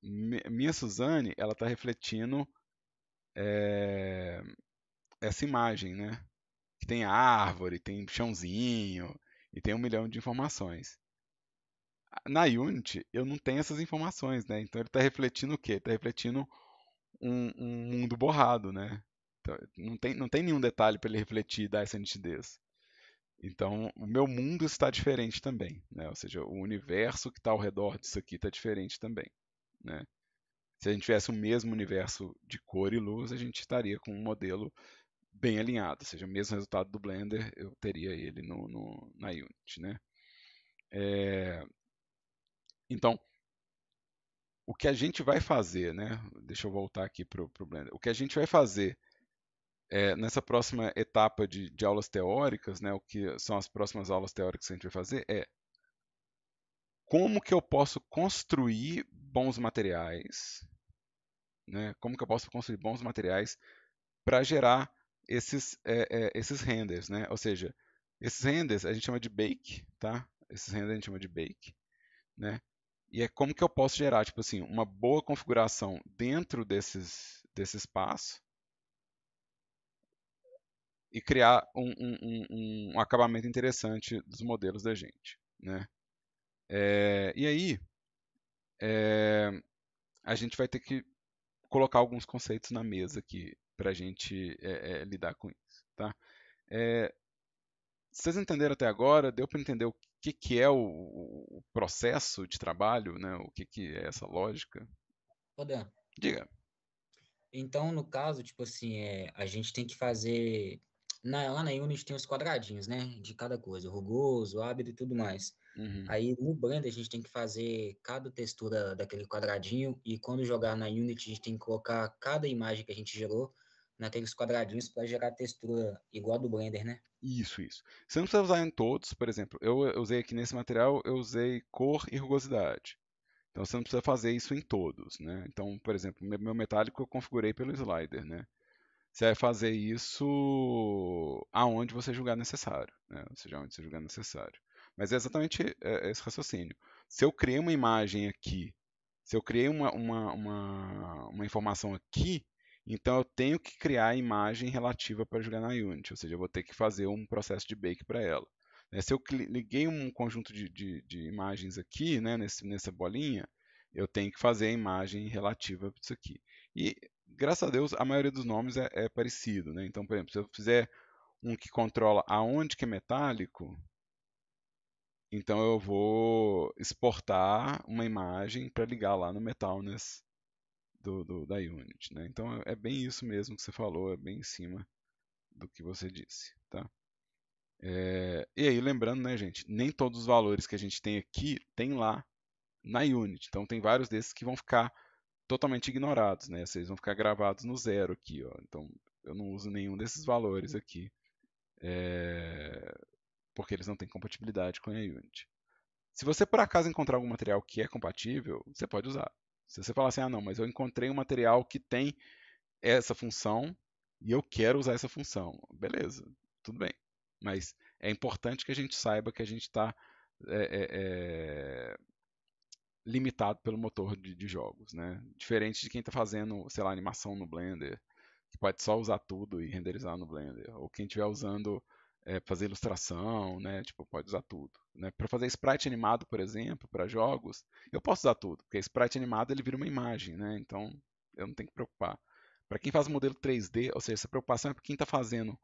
Minha Suzane, ela está refletindo é, essa imagem, né? Que tem árvore, tem chãozinho e tem um milhão de informações. Na Unity, eu não tenho essas informações, né? Então ele está refletindo o quê? Está refletindo um, um, mundo borrado, né? Então, não, tem, não tem nenhum detalhe para ele refletir e dar essa nitidez. Então, o meu mundo está diferente também, né? Ou seja, o universo que está ao redor disso aqui está diferente também, né? Se a gente tivesse o mesmo universo de cor e luz, a gente estaria com um modelo bem alinhado, ou seja, o mesmo resultado do Blender, eu teria ele no, no na Unity, né? É... Então, o que a gente vai fazer, né? Deixa eu voltar aqui para o Blender. O que a gente vai fazer é, nessa próxima etapa de, de aulas teóricas, né, o que são as próximas aulas teóricas que a gente vai fazer é como que eu posso construir bons materiais, né, como que eu posso construir bons materiais para gerar esses, é, é, esses renders, né? ou seja, esses renders a gente chama de bake, tá? esses renders a gente chama de bake, né? e é como que eu posso gerar tipo assim, uma boa configuração dentro desses, desse espaço, e criar um, um, um, um acabamento interessante dos modelos da gente. Né? É, e aí, é, a gente vai ter que colocar alguns conceitos na mesa aqui para a gente é, lidar com isso. Tá? vocês entenderam até agora? Deu para entender o que, que é o, o, processo de trabalho, né? o que, que é essa lógica? Rodan. Diga. Então, no caso, tipo assim, é, a gente tem que fazer na, lá na Unity tem os quadradinhos, né? De cada coisa, rugoso, ábido e tudo mais. Uhum. Aí no Blender a gente tem que fazer cada textura daquele quadradinho e quando jogar na Unity a gente tem que colocar cada imagem que a gente gerou naqueles quadradinhos para gerar textura igual a do Blender, né? Isso, isso. Você não precisa usar em todos, por exemplo, eu usei aqui nesse material, eu usei cor e rugosidade. Então você não precisa fazer isso em todos, né? Então, por exemplo, meu metálico eu configurei pelo slider, né? Você vai fazer isso aonde você julgar necessário, né? ou seja, aonde você julgar necessário. Mas é exatamente é, é esse raciocínio. Se eu criei uma imagem aqui, se eu criei uma, uma, uma, uma informação aqui, então eu tenho que criar a imagem relativa para jogar na Unity, ou seja, eu vou ter que fazer um processo de bake para ela. É, se eu liguei um conjunto de, de, de imagens aqui, né, nesse, nessa bolinha, eu tenho que fazer a imagem relativa para isso aqui. E graças a Deus, a maioria dos nomes é, é parecido, né? Então, por exemplo, se eu fizer um que controla aonde que é metálico, então eu vou exportar uma imagem para ligar lá no Metalness do, do, da Unity, né? Então é bem isso mesmo que você falou, é bem em cima do que você disse, tá? É, e aí, lembrando, né, gente, nem todos os valores que a gente tem aqui tem lá na Unity. Então tem vários desses que vão ficar totalmente ignorados, né? Vocês vão ficar gravados no zero aqui, ó. Então eu não uso nenhum desses valores uhum. aqui, é... porque eles não têm compatibilidade com a Unity. Se você por acaso encontrar algum material que é compatível, você pode usar. Se você falar assim, ah não, mas eu encontrei um material que tem essa função e eu quero usar essa função, beleza, tudo bem. Mas é importante que a gente saiba que a gente está é, é, limitado pelo motor de, de jogos, né? Diferente de quem está fazendo, sei lá, animação no Blender, que pode só usar tudo e renderizar no Blender, ou quem estiver usando é, fazer ilustração, né? Tipo, pode usar tudo, né? Para fazer sprite animado, por exemplo, para jogos, eu posso usar tudo, porque sprite animado ele vira uma imagem, né? Então, eu não tenho que preocupar. Para quem faz modelo 3D, ou seja, essa preocupação é para quem está fazendo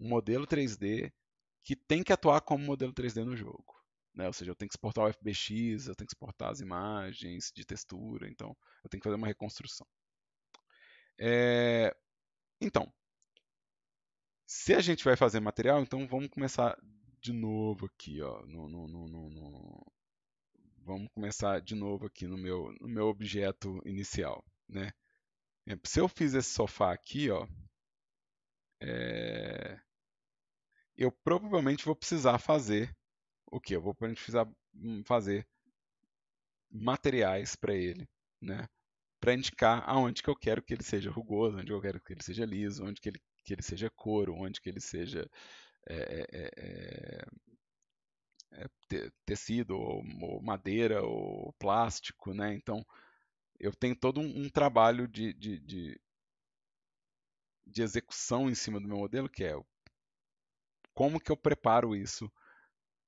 um modelo 3D que tem que atuar como modelo 3D no jogo. Né? Ou seja, eu tenho que exportar o FBX, eu tenho que exportar as imagens de textura, então eu tenho que fazer uma reconstrução. É... Então, se a gente vai fazer material, então vamos começar de novo aqui, ó, no, no, no, no vamos começar de novo aqui no meu, no meu objeto inicial, né? É, se eu fiz esse sofá aqui, ó, é... eu provavelmente vou precisar fazer o que? Eu vou precisar hum, fazer materiais para ele, né? Para indicar aonde que eu quero que ele seja rugoso, onde eu quero que ele seja liso, onde que ele, que ele seja couro, onde que ele seja é, é, é, é, é tecido, ou, ou, madeira, ou plástico, né? Então, eu tenho todo um, um trabalho de, de, de, de execução em cima do meu modelo, que é como que eu preparo isso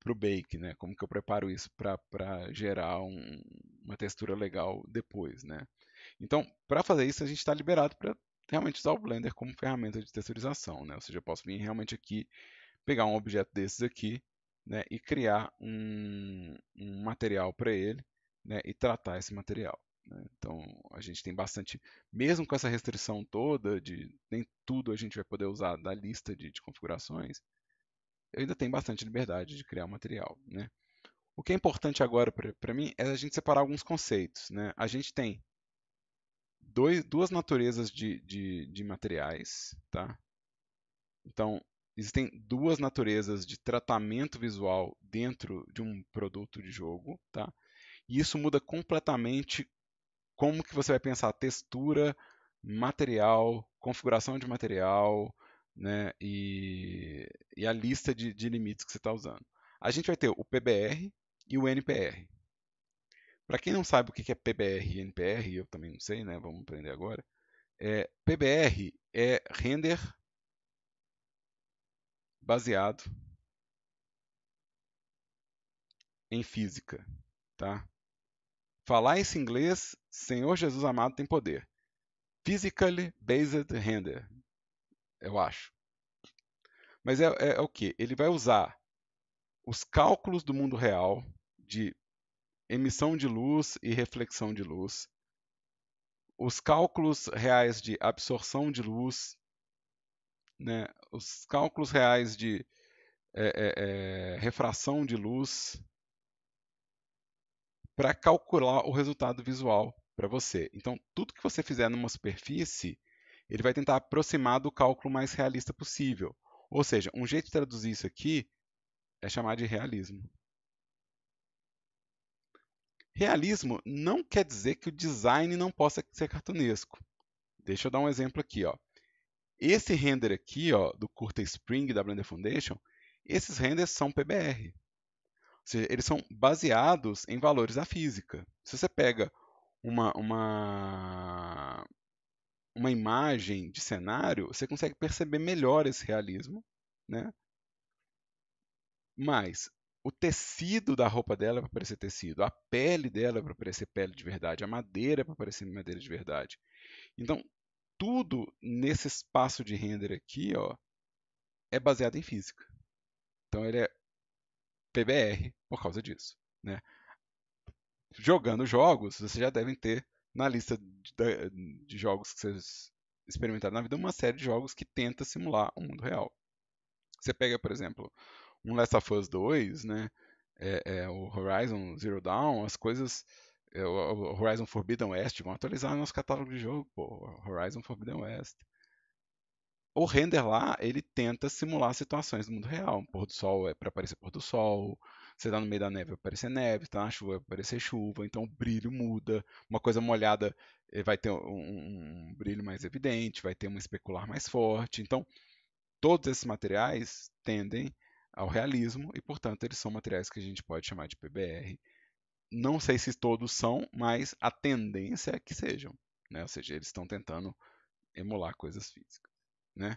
para o bake, né? Como que eu preparo isso para gerar um, uma textura legal depois, né? Então, para fazer isso, a gente está liberado para realmente usar o Blender como ferramenta de texturização, né? Ou seja, eu posso vir realmente aqui, pegar um objeto desses aqui, né? E criar um, um material para ele, né? E tratar esse material. Né? Então, a gente tem bastante, mesmo com essa restrição toda de nem tudo a gente vai poder usar da lista de, de configurações, ainda tem bastante liberdade de criar o material, né? O que é importante agora para mim é a gente separar alguns conceitos, né? A gente tem dois, duas naturezas de, de, de materiais, tá? Então, existem duas naturezas de tratamento visual dentro de um produto de jogo, tá? E isso muda completamente como que você vai pensar textura, material, configuração de material, né, e, e a lista de, de limites que você está usando. A gente vai ter o PBR e o NPR. Para quem não sabe o que é PBR e NPR, eu também não sei, né, vamos aprender agora. É, PBR é render baseado em física, tá? Falar esse inglês, Senhor Jesus amado tem poder. Physically based render, eu acho. Mas é, é, é o que? Ele vai usar os cálculos do mundo real de emissão de luz e reflexão de luz, os cálculos reais de absorção de luz, né, os cálculos reais de é, é, é refração de luz, para calcular o resultado visual para você. Então, tudo que você fizer numa superfície ele vai tentar aproximar do cálculo mais realista possível. Ou seja, um jeito de traduzir isso aqui é chamar de realismo. Realismo não quer dizer que o design não possa ser cartunesco. Deixa eu dar um exemplo aqui. Ó. Esse render aqui ó, do Curta Spring da Blender Foundation, esses renders são PBR. Ou seja, eles são baseados em valores da física. Se você pega uma, uma, uma imagem de cenário, você consegue perceber melhor esse realismo, né? Mas o tecido da roupa dela é para parecer tecido, a pele dela é para parecer pele de verdade, a madeira é para parecer madeira de verdade. Então, tudo nesse espaço de render aqui, ó, é baseado em física. Então ele é PBR por causa disso, né? Jogando jogos, vocês já devem ter na lista de, de jogos que vocês experimentaram na vida, uma série de jogos que tenta simular o mundo real. Você pega, por exemplo, um Last of Us 2, né? É, é, o Horizon Zero Dawn, as coisas. É, o Horizon Forbidden West, vão atualizar nosso catálogo de jogo, pô, Horizon Forbidden West. O render lá, ele tenta simular situações do mundo real. Um pôr do sol é para aparecer pôr do sol, você tá no meio da neve, vai parecer neve, tá na chuva, vai parecer chuva, então o brilho muda. Uma coisa molhada eh, vai ter um, um, brilho mais evidente, vai ter uma especular mais forte. Então, todos esses materiais tendem ao realismo e, portanto, eles são materiais que a gente pode chamar de PBR. Não sei se todos são, mas a tendência é que sejam. Né? Ou seja, eles estão tentando emular coisas físicas. Né?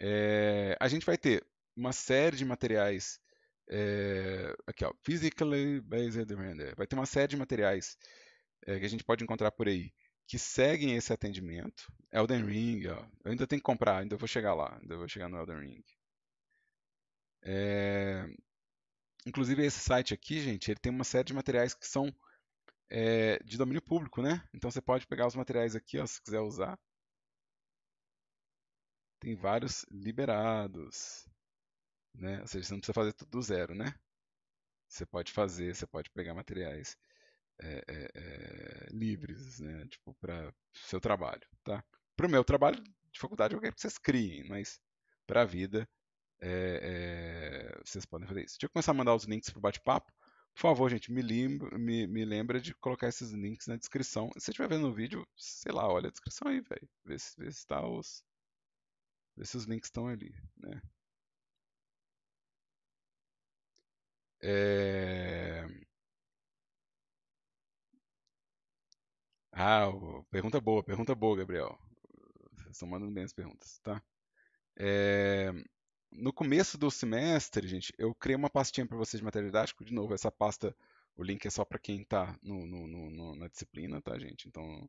É, a gente vai ter uma série de materiais é, aqui, ó, Physically Based Render. É, vai ter uma série de materiais é, que a gente pode encontrar por aí que seguem esse atendimento. Elden Ring, ó, eu ainda tenho que comprar, ainda vou chegar lá, ainda vou chegar no Elden Ring. É, inclusive esse site aqui, gente, ele tem uma série de materiais que são é, de domínio público, né? Então você pode pegar os materiais aqui, ó, se quiser usar. Tem vários liberados. Né? Ou seja, você não precisa fazer tudo do zero, né? Você pode fazer, você pode pegar materiais é, é, livres, né? Tipo, para seu trabalho, tá? Para o meu trabalho de faculdade, eu quero que vocês criem, mas para a vida, vocês podem fazer isso. Deixa eu começar a mandar os links para o bate-papo. Por favor, gente, me, lembra, me, me, lembra de colocar esses links na descrição. Se você estiver vendo o vídeo, sei lá, olha a descrição aí, velho. Vê se, vê se tá os. Vê se os links estão ali, né? É... Ah, pergunta boa, pergunta boa, Gabriel. Vocês estão mandando bem as perguntas, tá? É... No começo do semestre, gente, eu criei uma pastinha para vocês de material didático. De novo, essa pasta, o link é só para quem está no, no, no, na disciplina, tá, gente? Então,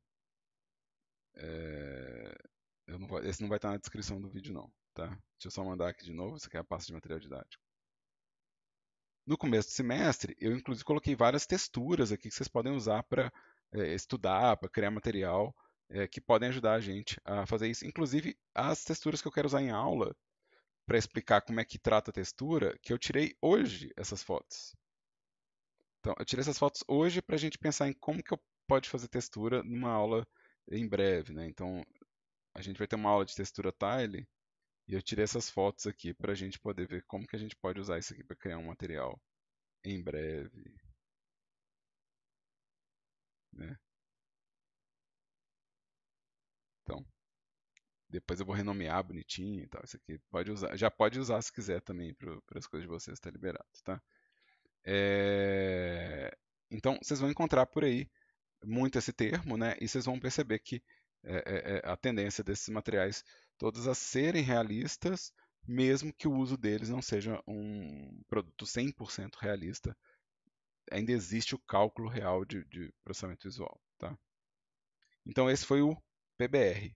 é... não vou... esse não vai estar tá na descrição do vídeo, não, tá? Deixa eu só mandar aqui de novo. Isso aqui é a pasta de material didático. No começo do semestre, eu inclusive coloquei várias texturas aqui que vocês podem usar para é, estudar, para criar material, é, que podem ajudar a gente a fazer isso. Inclusive, as texturas que eu quero usar em aula, para explicar como é que trata a textura, que eu tirei hoje essas fotos. Então, eu tirei essas fotos hoje para a gente pensar em como que eu pode fazer textura numa aula em breve. Né? Então, a gente vai ter uma aula de textura tile e eu tirei essas fotos aqui para a gente poder ver como que a gente pode usar isso aqui para criar um material em breve. Né? Então, depois eu vou renomear bonitinho e tal. Isso aqui pode usar, já pode usar se quiser também para as coisas de vocês, está liberado, tá? É... Então, vocês vão encontrar por aí muito esse termo, né? E vocês vão perceber que é, é, é a tendência desses materiais todas a serem realistas, mesmo que o uso deles não seja um produto 100% realista, ainda existe o cálculo real de, de processamento visual. Tá? Então, esse foi o PBR.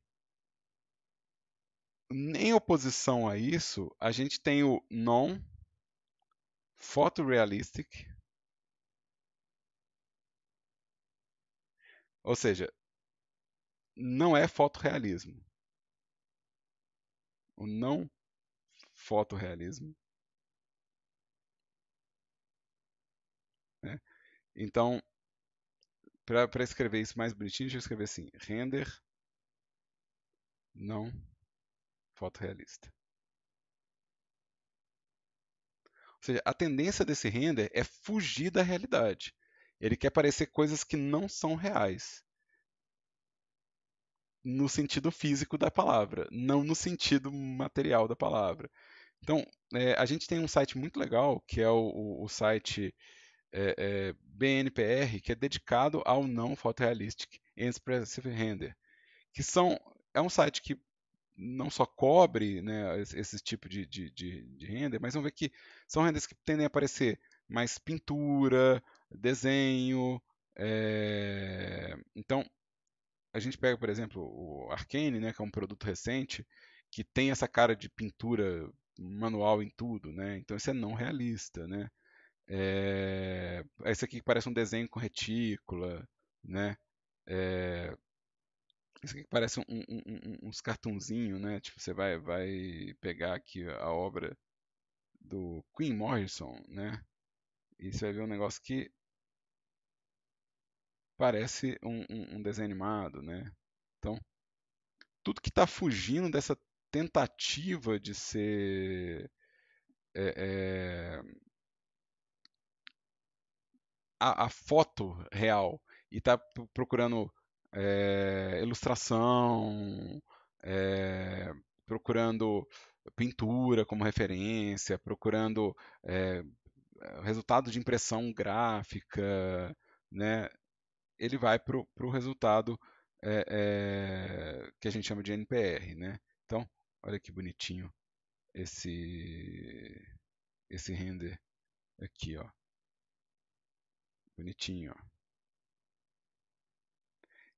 Em oposição a isso, a gente tem o non-photorealistic, ou seja, não é fotorrealismo o não fotorrealismo. Né? Então, para escrever isso mais bonitinho, deixa eu escrever assim: render não fotorrealista. Ou seja, a tendência desse render é fugir da realidade. Ele quer parecer coisas que não são reais no sentido físico da palavra, não no sentido material da palavra. Então, é, a gente tem um site muito legal, que é o, o site é, é, BNPR, que é dedicado ao não photorealistic expressive render, que são, é um site que não só cobre né, esse, esse tipo de, de, de, de render, mas vamos ver que são renders que tendem a aparecer mais pintura, desenho, é... Então, a gente pega, por exemplo, o Arcane, né, que é um produto recente, que tem essa cara de pintura manual em tudo, né? Então isso é não realista, né? É... Esse aqui parece um desenho com retícula, né? É... Esse aqui parece um, um, um, uns cartunzinhos, né? Tipo, você vai, vai pegar aqui a obra do Queen Morrison, né? E você vai ver um negócio que parece um, um, um desenho animado, né? Então, tudo que está fugindo dessa tentativa de ser é, é, a, a, foto real e está procurando é, ilustração, é, procurando pintura como referência, procurando é, resultado de impressão gráfica, né? ele vai para o resultado é, é, que a gente chama de NPR. Né? Então, olha que bonitinho esse, esse render aqui. Ó. Bonitinho. Ó.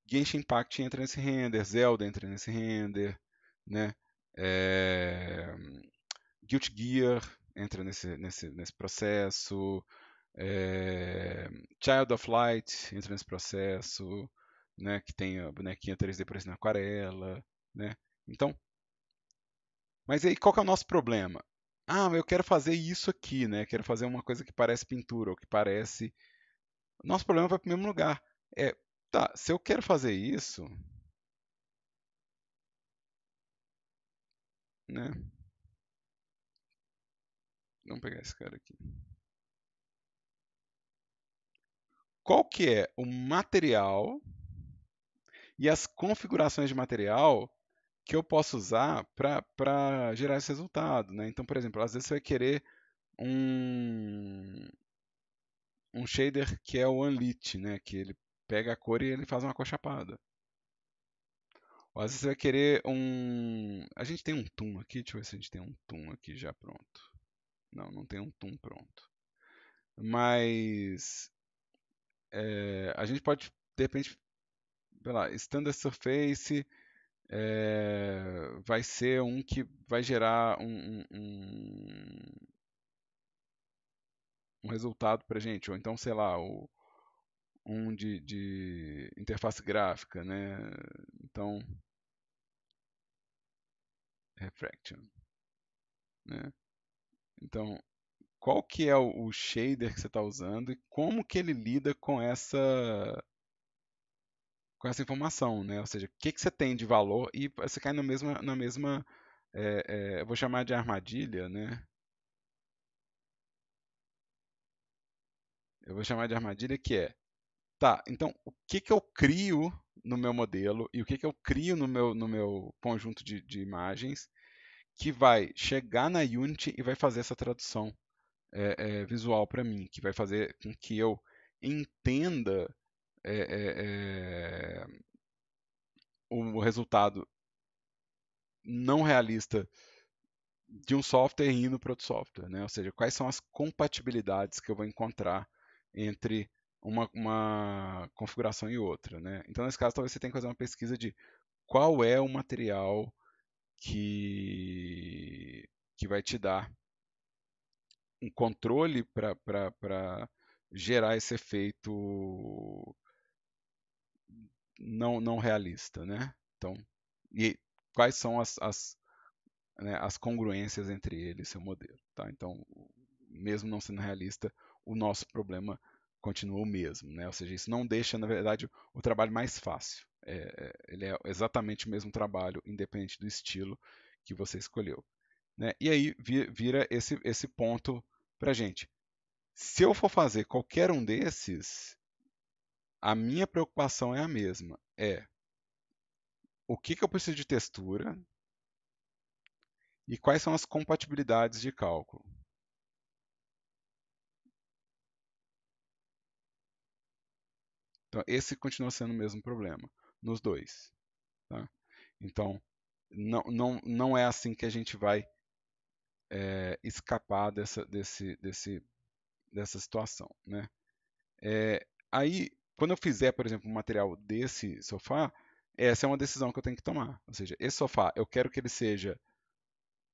Genshin Impact entra nesse render, Zelda entra nesse render, né? É... Gear entra nesse, nesse, nesse processo, é, Child of Light entra nesse processo, né, que tem a bonequinha 3D parecendo aquarela, né? Então, mas aí qual que é o nosso problema? Ah, eu quero fazer isso aqui, né? Quero fazer uma coisa que parece pintura ou que parece. Nosso problema vai para o mesmo lugar. É, tá, se eu quero fazer isso, né? Vamos pegar esse cara aqui. qual que é o material e as configurações de material que eu posso usar para gerar esse resultado. Né? Então, por exemplo, às vezes você vai querer um, um shader que é o Unlit, né? que ele pega a cor e ele faz uma cor chapada. Ou às vezes você vai querer um... A gente tem um tum aqui, deixa eu ver se a gente tem um tum aqui já pronto. Não, não tem um tum pronto. Mas é, a gente pode, de repente, lá, standard surface é, vai ser um que vai gerar um, um, um resultado para gente, ou então, sei lá, o, um de, de interface gráfica, né? Então, refraction, né? Então, qual que é o shader que você está usando e como que ele lida com essa com essa informação, né? Ou seja, o que, que você tem de valor e você cai na mesma na mesma é, é, eu vou chamar de armadilha, né? Eu vou chamar de armadilha que é, tá? Então, o que que eu crio no meu modelo e o que que eu crio no meu no meu conjunto de, de imagens que vai chegar na Unity e vai fazer essa tradução é, é, visual para mim, que vai fazer com que eu entenda é, é, é o resultado não realista de um software indo para outro software, né? Ou seja, quais são as compatibilidades que eu vou encontrar entre uma, uma configuração e outra, né? Então, nesse caso, talvez você tenha que fazer uma pesquisa de qual é o material que, que vai te dar um controle para gerar esse efeito não, não realista, né? Então, e quais são as, as, né, as congruências entre ele e seu modelo, tá? Então, mesmo não sendo realista, o nosso problema continua o mesmo, né? Ou seja, isso não deixa, na verdade, o trabalho mais fácil. É, é ele é exatamente o mesmo trabalho, independente do estilo que você escolheu. Né? E aí vira esse, esse ponto para gente. Se eu for fazer qualquer um desses, a minha preocupação é a mesma. É o que, que eu preciso de textura e quais são as compatibilidades de cálculo. Então, esse continua sendo o mesmo problema nos dois. Tá? Então, não, não, não é assim que a gente vai é, escapar dessa, desse, desse, dessa situação. Né? É, aí, quando eu fizer, por exemplo, um material desse sofá, essa é uma decisão que eu tenho que tomar. Ou seja, esse sofá, eu quero que ele seja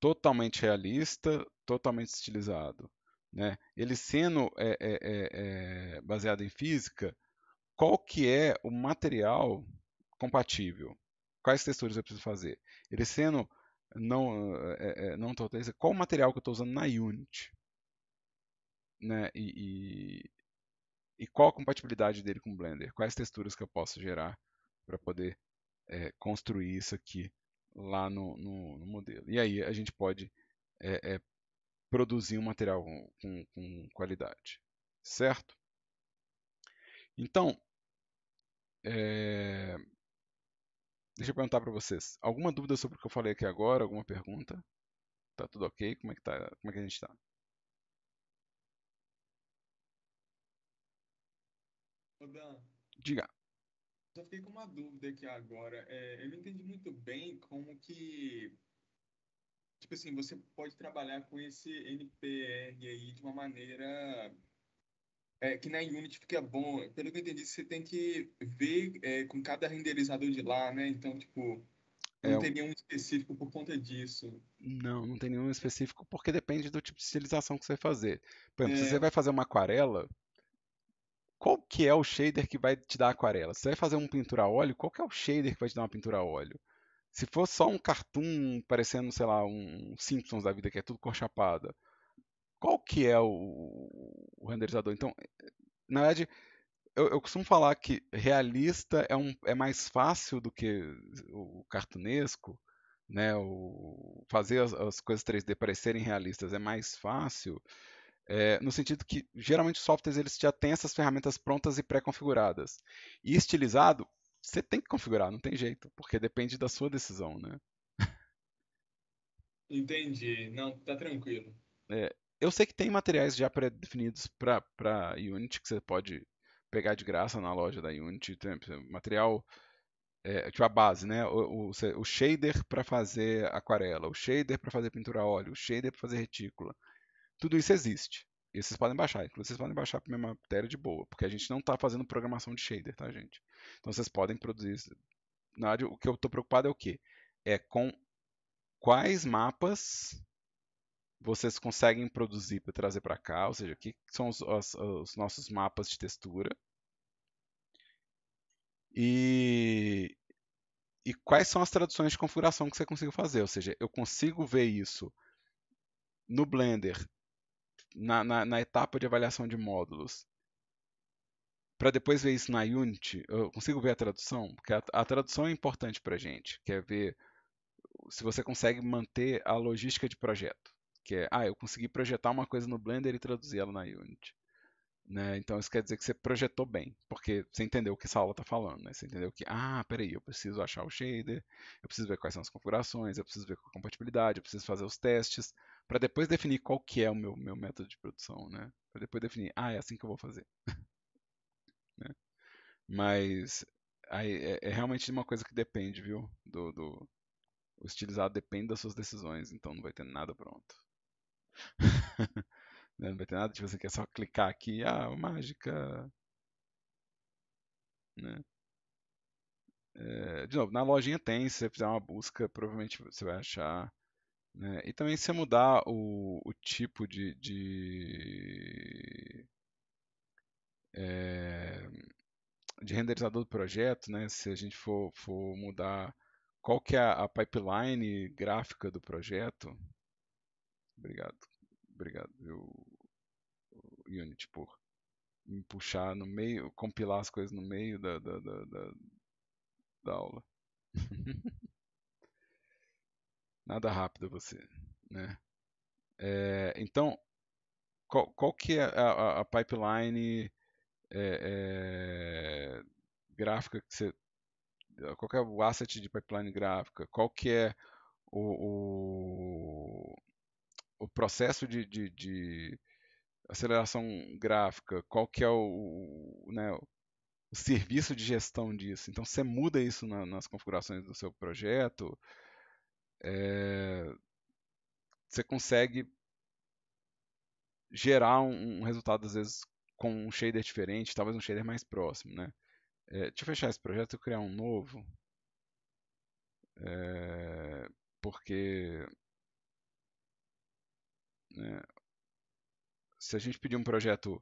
totalmente realista, totalmente estilizado. Né? Ele sendo é, é, é, baseado em física, qual que é o material compatível? Quais texturas eu preciso fazer? Ele sendo não, é, é, não totaliza, qual o material que eu estou usando na Unity. Né? E, e, e, qual a compatibilidade dele com o Blender, quais texturas que eu posso gerar para poder é, construir isso aqui lá no, no, no, modelo. E aí a gente pode produzir um material com, com, com qualidade, certo? Então, é, Deixa eu perguntar para vocês. Alguma dúvida sobre o que eu falei aqui agora? Alguma pergunta? Tá tudo ok? Como é que, tá, como é que a gente está? Dan, Diga. Só fiquei com uma dúvida aqui agora. É, eu não entendi muito bem como que. Tipo assim, você pode trabalhar com esse NPR aí de uma maneira é, que na Unity fica bom. Pelo que eu entendi, você tem que ver é, com cada renderizador de lá, né? Então, tipo, é, não é, tem nenhum específico por conta disso. Não, não tem nenhum específico, porque depende do tipo de estilização que você vai fazer. Por exemplo, se é. você vai fazer uma aquarela, qual que é o shader que vai te dar aquarela? Se você vai fazer uma pintura a óleo, qual que é o shader que vai te dar uma pintura a óleo? Se for só um cartoon parecendo, sei lá, um Simpsons da vida, que é tudo cor chapada, qual que é o, o renderizador? Então, na verdade, eu, eu, costumo falar que realista é, um, é mais fácil do que o cartunesco, né? O, fazer as, as coisas 3D parecerem realistas é mais fácil, é, no sentido que geralmente os softwares eles já têm essas ferramentas prontas e pré-configuradas. E estilizado, você tem que configurar, não tem jeito, porque depende da sua decisão, né? Entendi. Não, tá tranquilo. É, eu sei que tem materiais já pré-definidos para Unity que você pode pegar de graça na loja da Unity. Tem material, é, tipo a base, né? O, o, o shader para fazer aquarela, o shader para fazer pintura a óleo, o shader para fazer retícula. Tudo isso existe. E vocês podem baixar. Inclusive, vocês podem baixar para minha matéria de boa, porque a gente não está fazendo programação de shader, tá, gente? Então, vocês podem produzir. Na área, o que eu estou preocupado é o quê? É com quais mapas vocês conseguem produzir para trazer para cá, ou seja, aqui são os, os, os, nossos mapas de textura. E, e quais são as traduções de configuração que você conseguiu fazer, ou seja, eu consigo ver isso no Blender, na, na, na etapa de avaliação de módulos, para depois ver isso na Unity, eu consigo ver a tradução? Porque a, a tradução é importante para a gente, Quer é ver se você consegue manter a logística de projeto que é, ah, eu consegui projetar uma coisa no Blender e traduzir ela na Unity. Né? Então isso quer dizer que você projetou bem, porque você entendeu o que essa aula está falando, né? Você entendeu que, ah, peraí, eu preciso achar o shader, eu preciso ver quais são as configurações, eu preciso ver é a compatibilidade, eu preciso fazer os testes, para depois definir qual que é o meu, meu método de produção, né? Para depois definir, ah, é assim que eu vou fazer. né? Mas aí, é, é, realmente uma coisa que depende, viu? Do, do, o estilizado depende das suas decisões, então não vai ter nada pronto. Né, não vai ter nada de você quer só clicar aqui, ah, mágica. Né? É, de novo, na lojinha tem, se você fizer uma busca, provavelmente você vai achar. Né? E também se você mudar o, o tipo de, de, é, de, renderizador do projeto, né? se a gente for, for mudar qual que é a pipeline gráfica do projeto, obrigado. Obrigado, eu, Unity, por me puxar no meio, compilar as coisas no meio da, da, da, da, da aula. Nada rápido você, né? É, então, qual, qual que é a, a, a pipeline é, é, gráfica que você... Qual que é o asset de pipeline gráfica? Qual que é o, o o processo de, de, de, aceleração gráfica, qual que é o, né, o serviço de gestão disso. Então você muda isso na, nas configurações do seu projeto, é, você consegue gerar um, um, resultado às vezes com um shader diferente, talvez um shader mais próximo, né? É, deixa eu fechar esse projeto e criar um novo, é, porque né? Se a gente pedir um projeto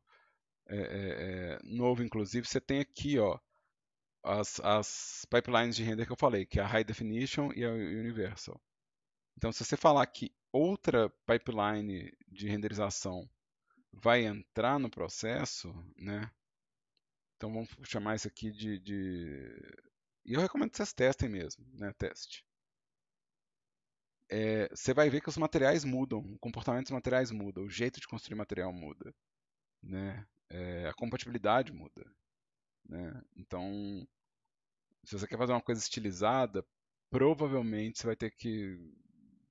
é, é, é, novo, inclusive, você tem aqui ó, as, as pipelines de render que eu falei, que é a High Definition e a Universal. Então, se você falar que outra pipeline de renderização vai entrar no processo, né? Então vamos chamar isso aqui de, de... E eu recomendo que vocês testem mesmo, né? Teste é, você vai ver que os materiais mudam, o comportamento dos materiais muda, o jeito de construir material muda, né? É, a compatibilidade muda, né? Então, se você quer fazer uma coisa estilizada, provavelmente você vai ter que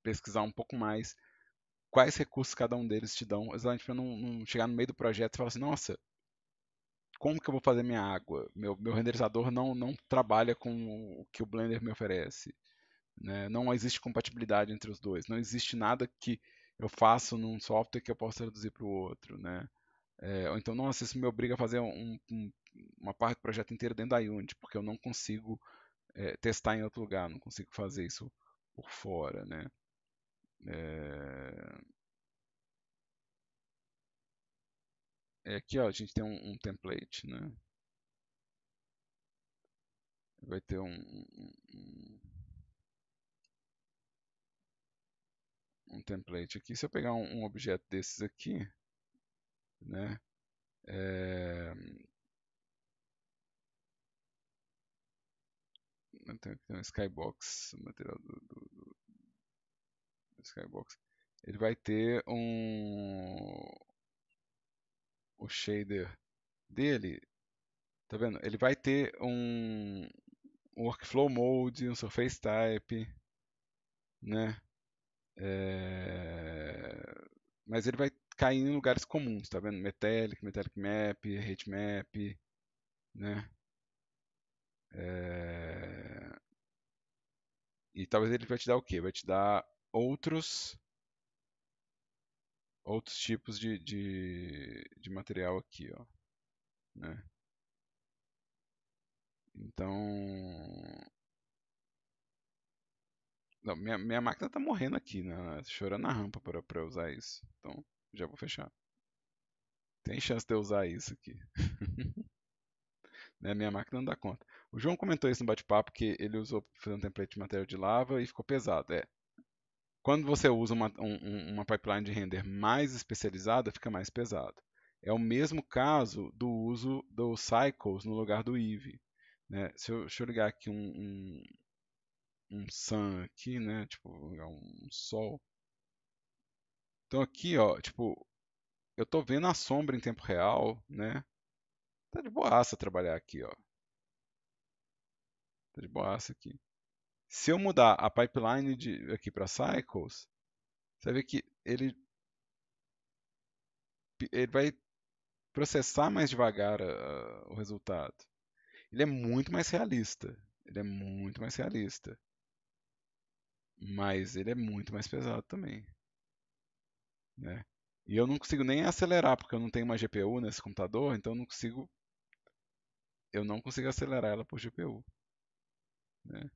pesquisar um pouco mais quais recursos cada um deles te dão, exatamente para não, não, chegar no meio do projeto e falar assim, nossa, como que eu vou fazer minha água? Meu, meu renderizador não, não trabalha com o que o Blender me oferece. Né? Não existe compatibilidade entre os dois. Não existe nada que eu faço num software que eu possa traduzir para o outro. Né? É, ou então, nossa, isso me obriga a fazer um, um, uma parte do projeto inteiro dentro da Unity, porque eu não consigo é, testar em outro lugar, não consigo fazer isso por fora. Né? É... é aqui ó, a gente tem um, um template, né? Vai ter um, um, um template aqui. Se eu pegar um, um objeto desses aqui, né? É... Eh, Tem um skybox, o material do, do, do, do skybox. Ele vai ter um o shader dele, tá vendo? Ele vai ter um, um workflow mode, um surface type, né? É... Mas ele vai cair em lugares comuns, tá vendo? Metallic, Metallic Map, Hate Map, né? É... E talvez ele vai te dar o quê? Vai te dar outros outros tipos de, de, de material aqui, ó. Né? Então, não, minha, minha máquina tá morrendo aqui, né? Tá chorando na rampa pra, pra usar isso. Então, já vou fechar. Tem chance de eu usar isso aqui. né? Minha máquina não dá conta. O João comentou isso no bate-papo que ele usou fazer um template de material de lava e ficou pesado. É. Quando você usa uma, um, uma pipeline de render mais especializada, fica mais pesado. É o mesmo caso do uso do Cycles no lugar do Eevee. Né? Se eu, deixa eu ligar aqui um, um um sun aqui, né? Tipo, é um sol. Então aqui, ó, tipo, eu tô vendo a sombra em tempo real, né? Tá de boaça trabalhar aqui, ó. Tá de boaça aqui. Se eu mudar a pipeline de, aqui para cycles, você vê que ele ele vai processar mais devagar ah, o resultado. Ele é muito mais realista. Ele é muito mais realista. Mas ele é muito mais pesado também. Né? E eu não consigo nem acelerar, porque eu não tenho uma GPU nesse computador, então eu não consigo. Eu não consigo acelerar ela por GPU. Né?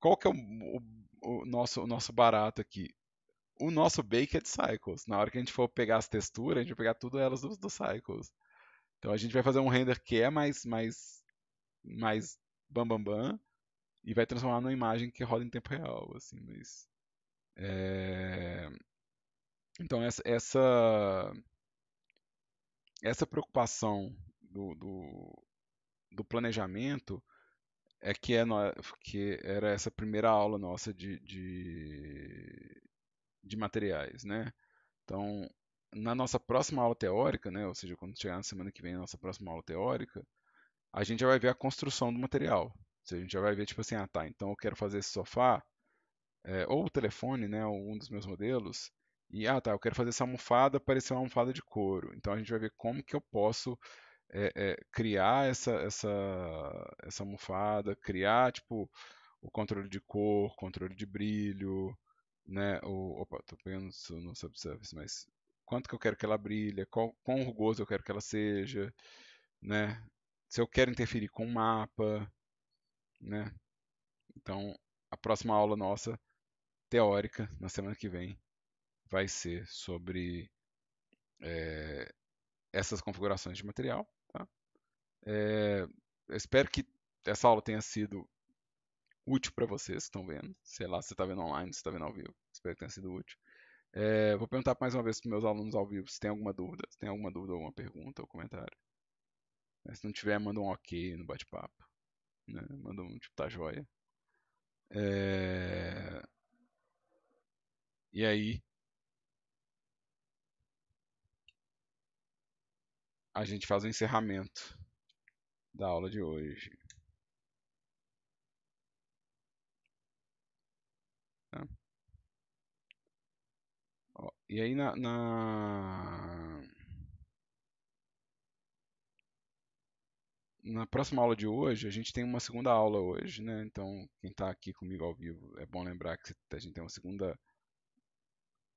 Qual que é o, o, o, nosso, o nosso barato aqui? O nosso Baked é Cycles. Na hora que a gente for pegar as texturas, a gente vai pegar tudo elas dos do Cycles. Então a gente vai fazer um render que é mais, mais, mais bam bam bam e vai transformar numa imagem que roda em tempo real, assim, mas é... então essa essa, essa preocupação do, do, do, planejamento é que, é que era essa primeira aula nossa de, de, de materiais, né? Então na nossa próxima aula teórica, né, ou seja, quando chegar na semana que vem a nossa próxima aula teórica, a gente já vai ver a construção do material. A gente já vai ver, tipo assim, ah tá, então eu quero fazer esse sofá, é, ou o telefone, né, um dos meus modelos, e ah tá, eu quero fazer essa almofada parecer uma almofada de couro. Então a gente vai ver como que eu posso é, é, criar essa, essa, essa almofada, criar tipo o controle de cor, controle de brilho, né? O, opa, tô pegando no subservice, mas quanto que eu quero que ela brilhe, qual, quão rugoso eu quero que ela seja, né? Se eu quero interferir com o mapa, né? Então, a próxima aula nossa, teórica, na semana que vem, vai ser sobre é, essas configurações de material. Tá? É, espero que essa aula tenha sido útil para vocês que estão vendo. Sei lá se você está vendo online, se está vendo ao vivo. Espero que tenha sido útil. É, vou perguntar mais uma vez para meus alunos ao vivo se tem alguma dúvida, se tem alguma dúvida, alguma pergunta ou comentário. Se não tiver, manda um ok no bate-papo. Né? um tipo, tá joia. É... E aí. A gente faz o encerramento da aula de hoje. Tá? Ó, e aí na... na... na próxima aula de hoje, a gente tem uma segunda aula hoje, né? Então, quem está aqui comigo ao vivo, é bom lembrar que a gente tem uma segunda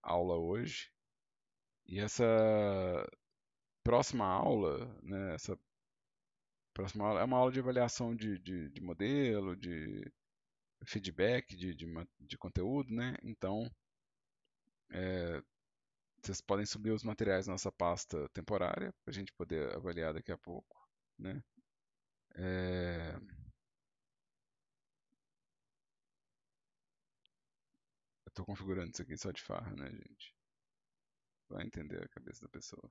aula hoje. E essa próxima aula, né? Essa próxima aula é uma aula de avaliação de, de, de modelo, de feedback, de, de, de conteúdo, né? Então, é, vocês podem subir os materiais na nossa pasta temporária para a gente poder avaliar daqui a pouco, né? É... Eu tô configurando isso aqui só de farra, né, gente? Vai entender a cabeça da pessoa.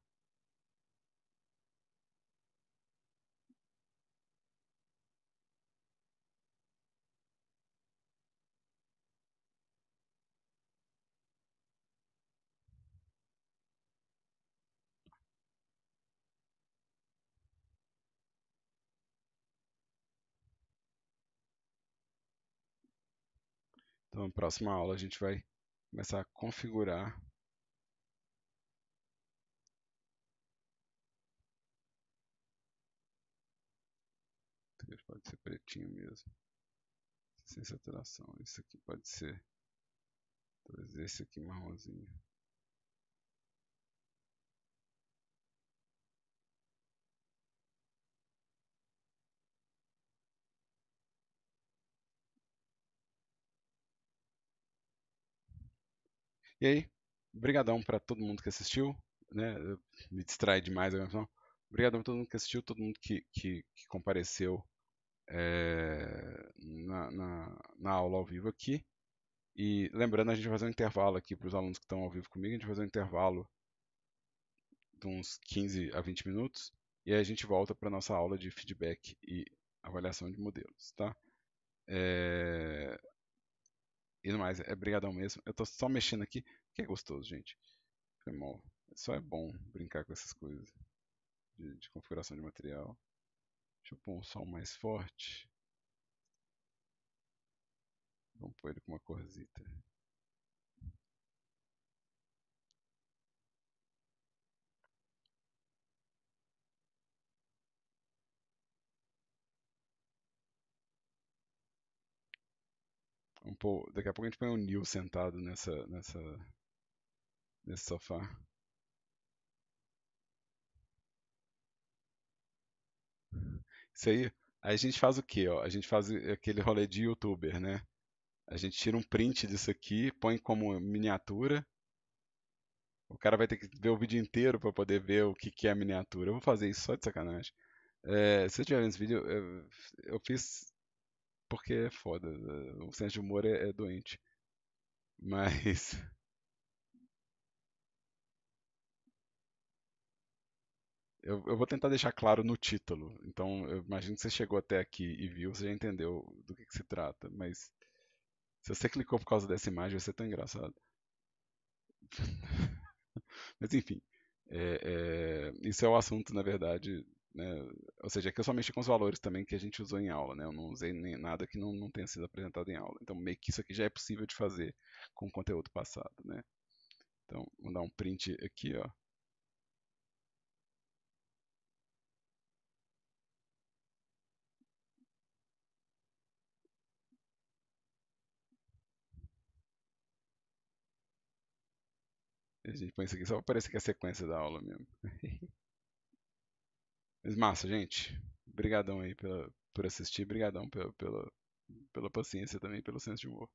Então, na próxima aula, a gente vai começar a configurar pode ser pretinho mesmo, sem saturação. Isso aqui pode ser, talvez esse aqui marronzinho. E aí, brigadão para todo mundo que assistiu, né? me distrai demais agora, né, não. Obrigadão todo mundo que assistiu, todo mundo que, que, que compareceu é, na, na, na, aula ao vivo aqui. E lembrando, a gente vai fazer um intervalo aqui para os alunos que estão ao vivo comigo, a gente vai fazer um intervalo de uns 15 a 20 minutos e aí a gente volta para nossa aula de feedback e avaliação de modelos, tá? É, e no mais, é brigadão mesmo. Eu tô só mexendo aqui, que é gostoso, gente. Foi mal. Só é bom brincar com essas coisas de, de configuração de material. Deixa eu pôr um som mais forte. Vamos pôr ele com uma corzita. Um pouco, daqui a pouco a gente põe o Neil sentado nessa, nessa, nesse sofá. Isso aí, aí a gente faz o quê? Ó? A gente faz aquele rolê de youtuber, né? A gente tira um print disso aqui, põe como miniatura. O cara vai ter que ver o vídeo inteiro para poder ver o que, que é a miniatura. Eu vou fazer isso só de sacanagem. É, se eu tiver esse vídeo, eu, eu fiz porque é foda. Né? O senso de humor é, é doente. Mas. Eu, eu, vou tentar deixar claro no título. Então, eu imagino que você chegou até aqui e viu, você já entendeu do que, que se trata. Mas se você clicou por causa dessa imagem, você tão engraçado. mas enfim, é, é, isso é o assunto, na verdade, né? Ou seja, aqui é eu só mexi com os valores também que a gente usou em aula, né? Eu não usei nem nada que não, não tenha sido apresentado em aula. Então, meio que isso aqui já é possível de fazer com o conteúdo passado, né? Então, vou dar um print aqui, ó. A gente põe isso aqui só para parecer que é a sequência da aula mesmo. Mas massa, gente. Obrigadão aí pela, por assistir. Obrigadão pela, pela, pela paciência também, pelo senso de humor.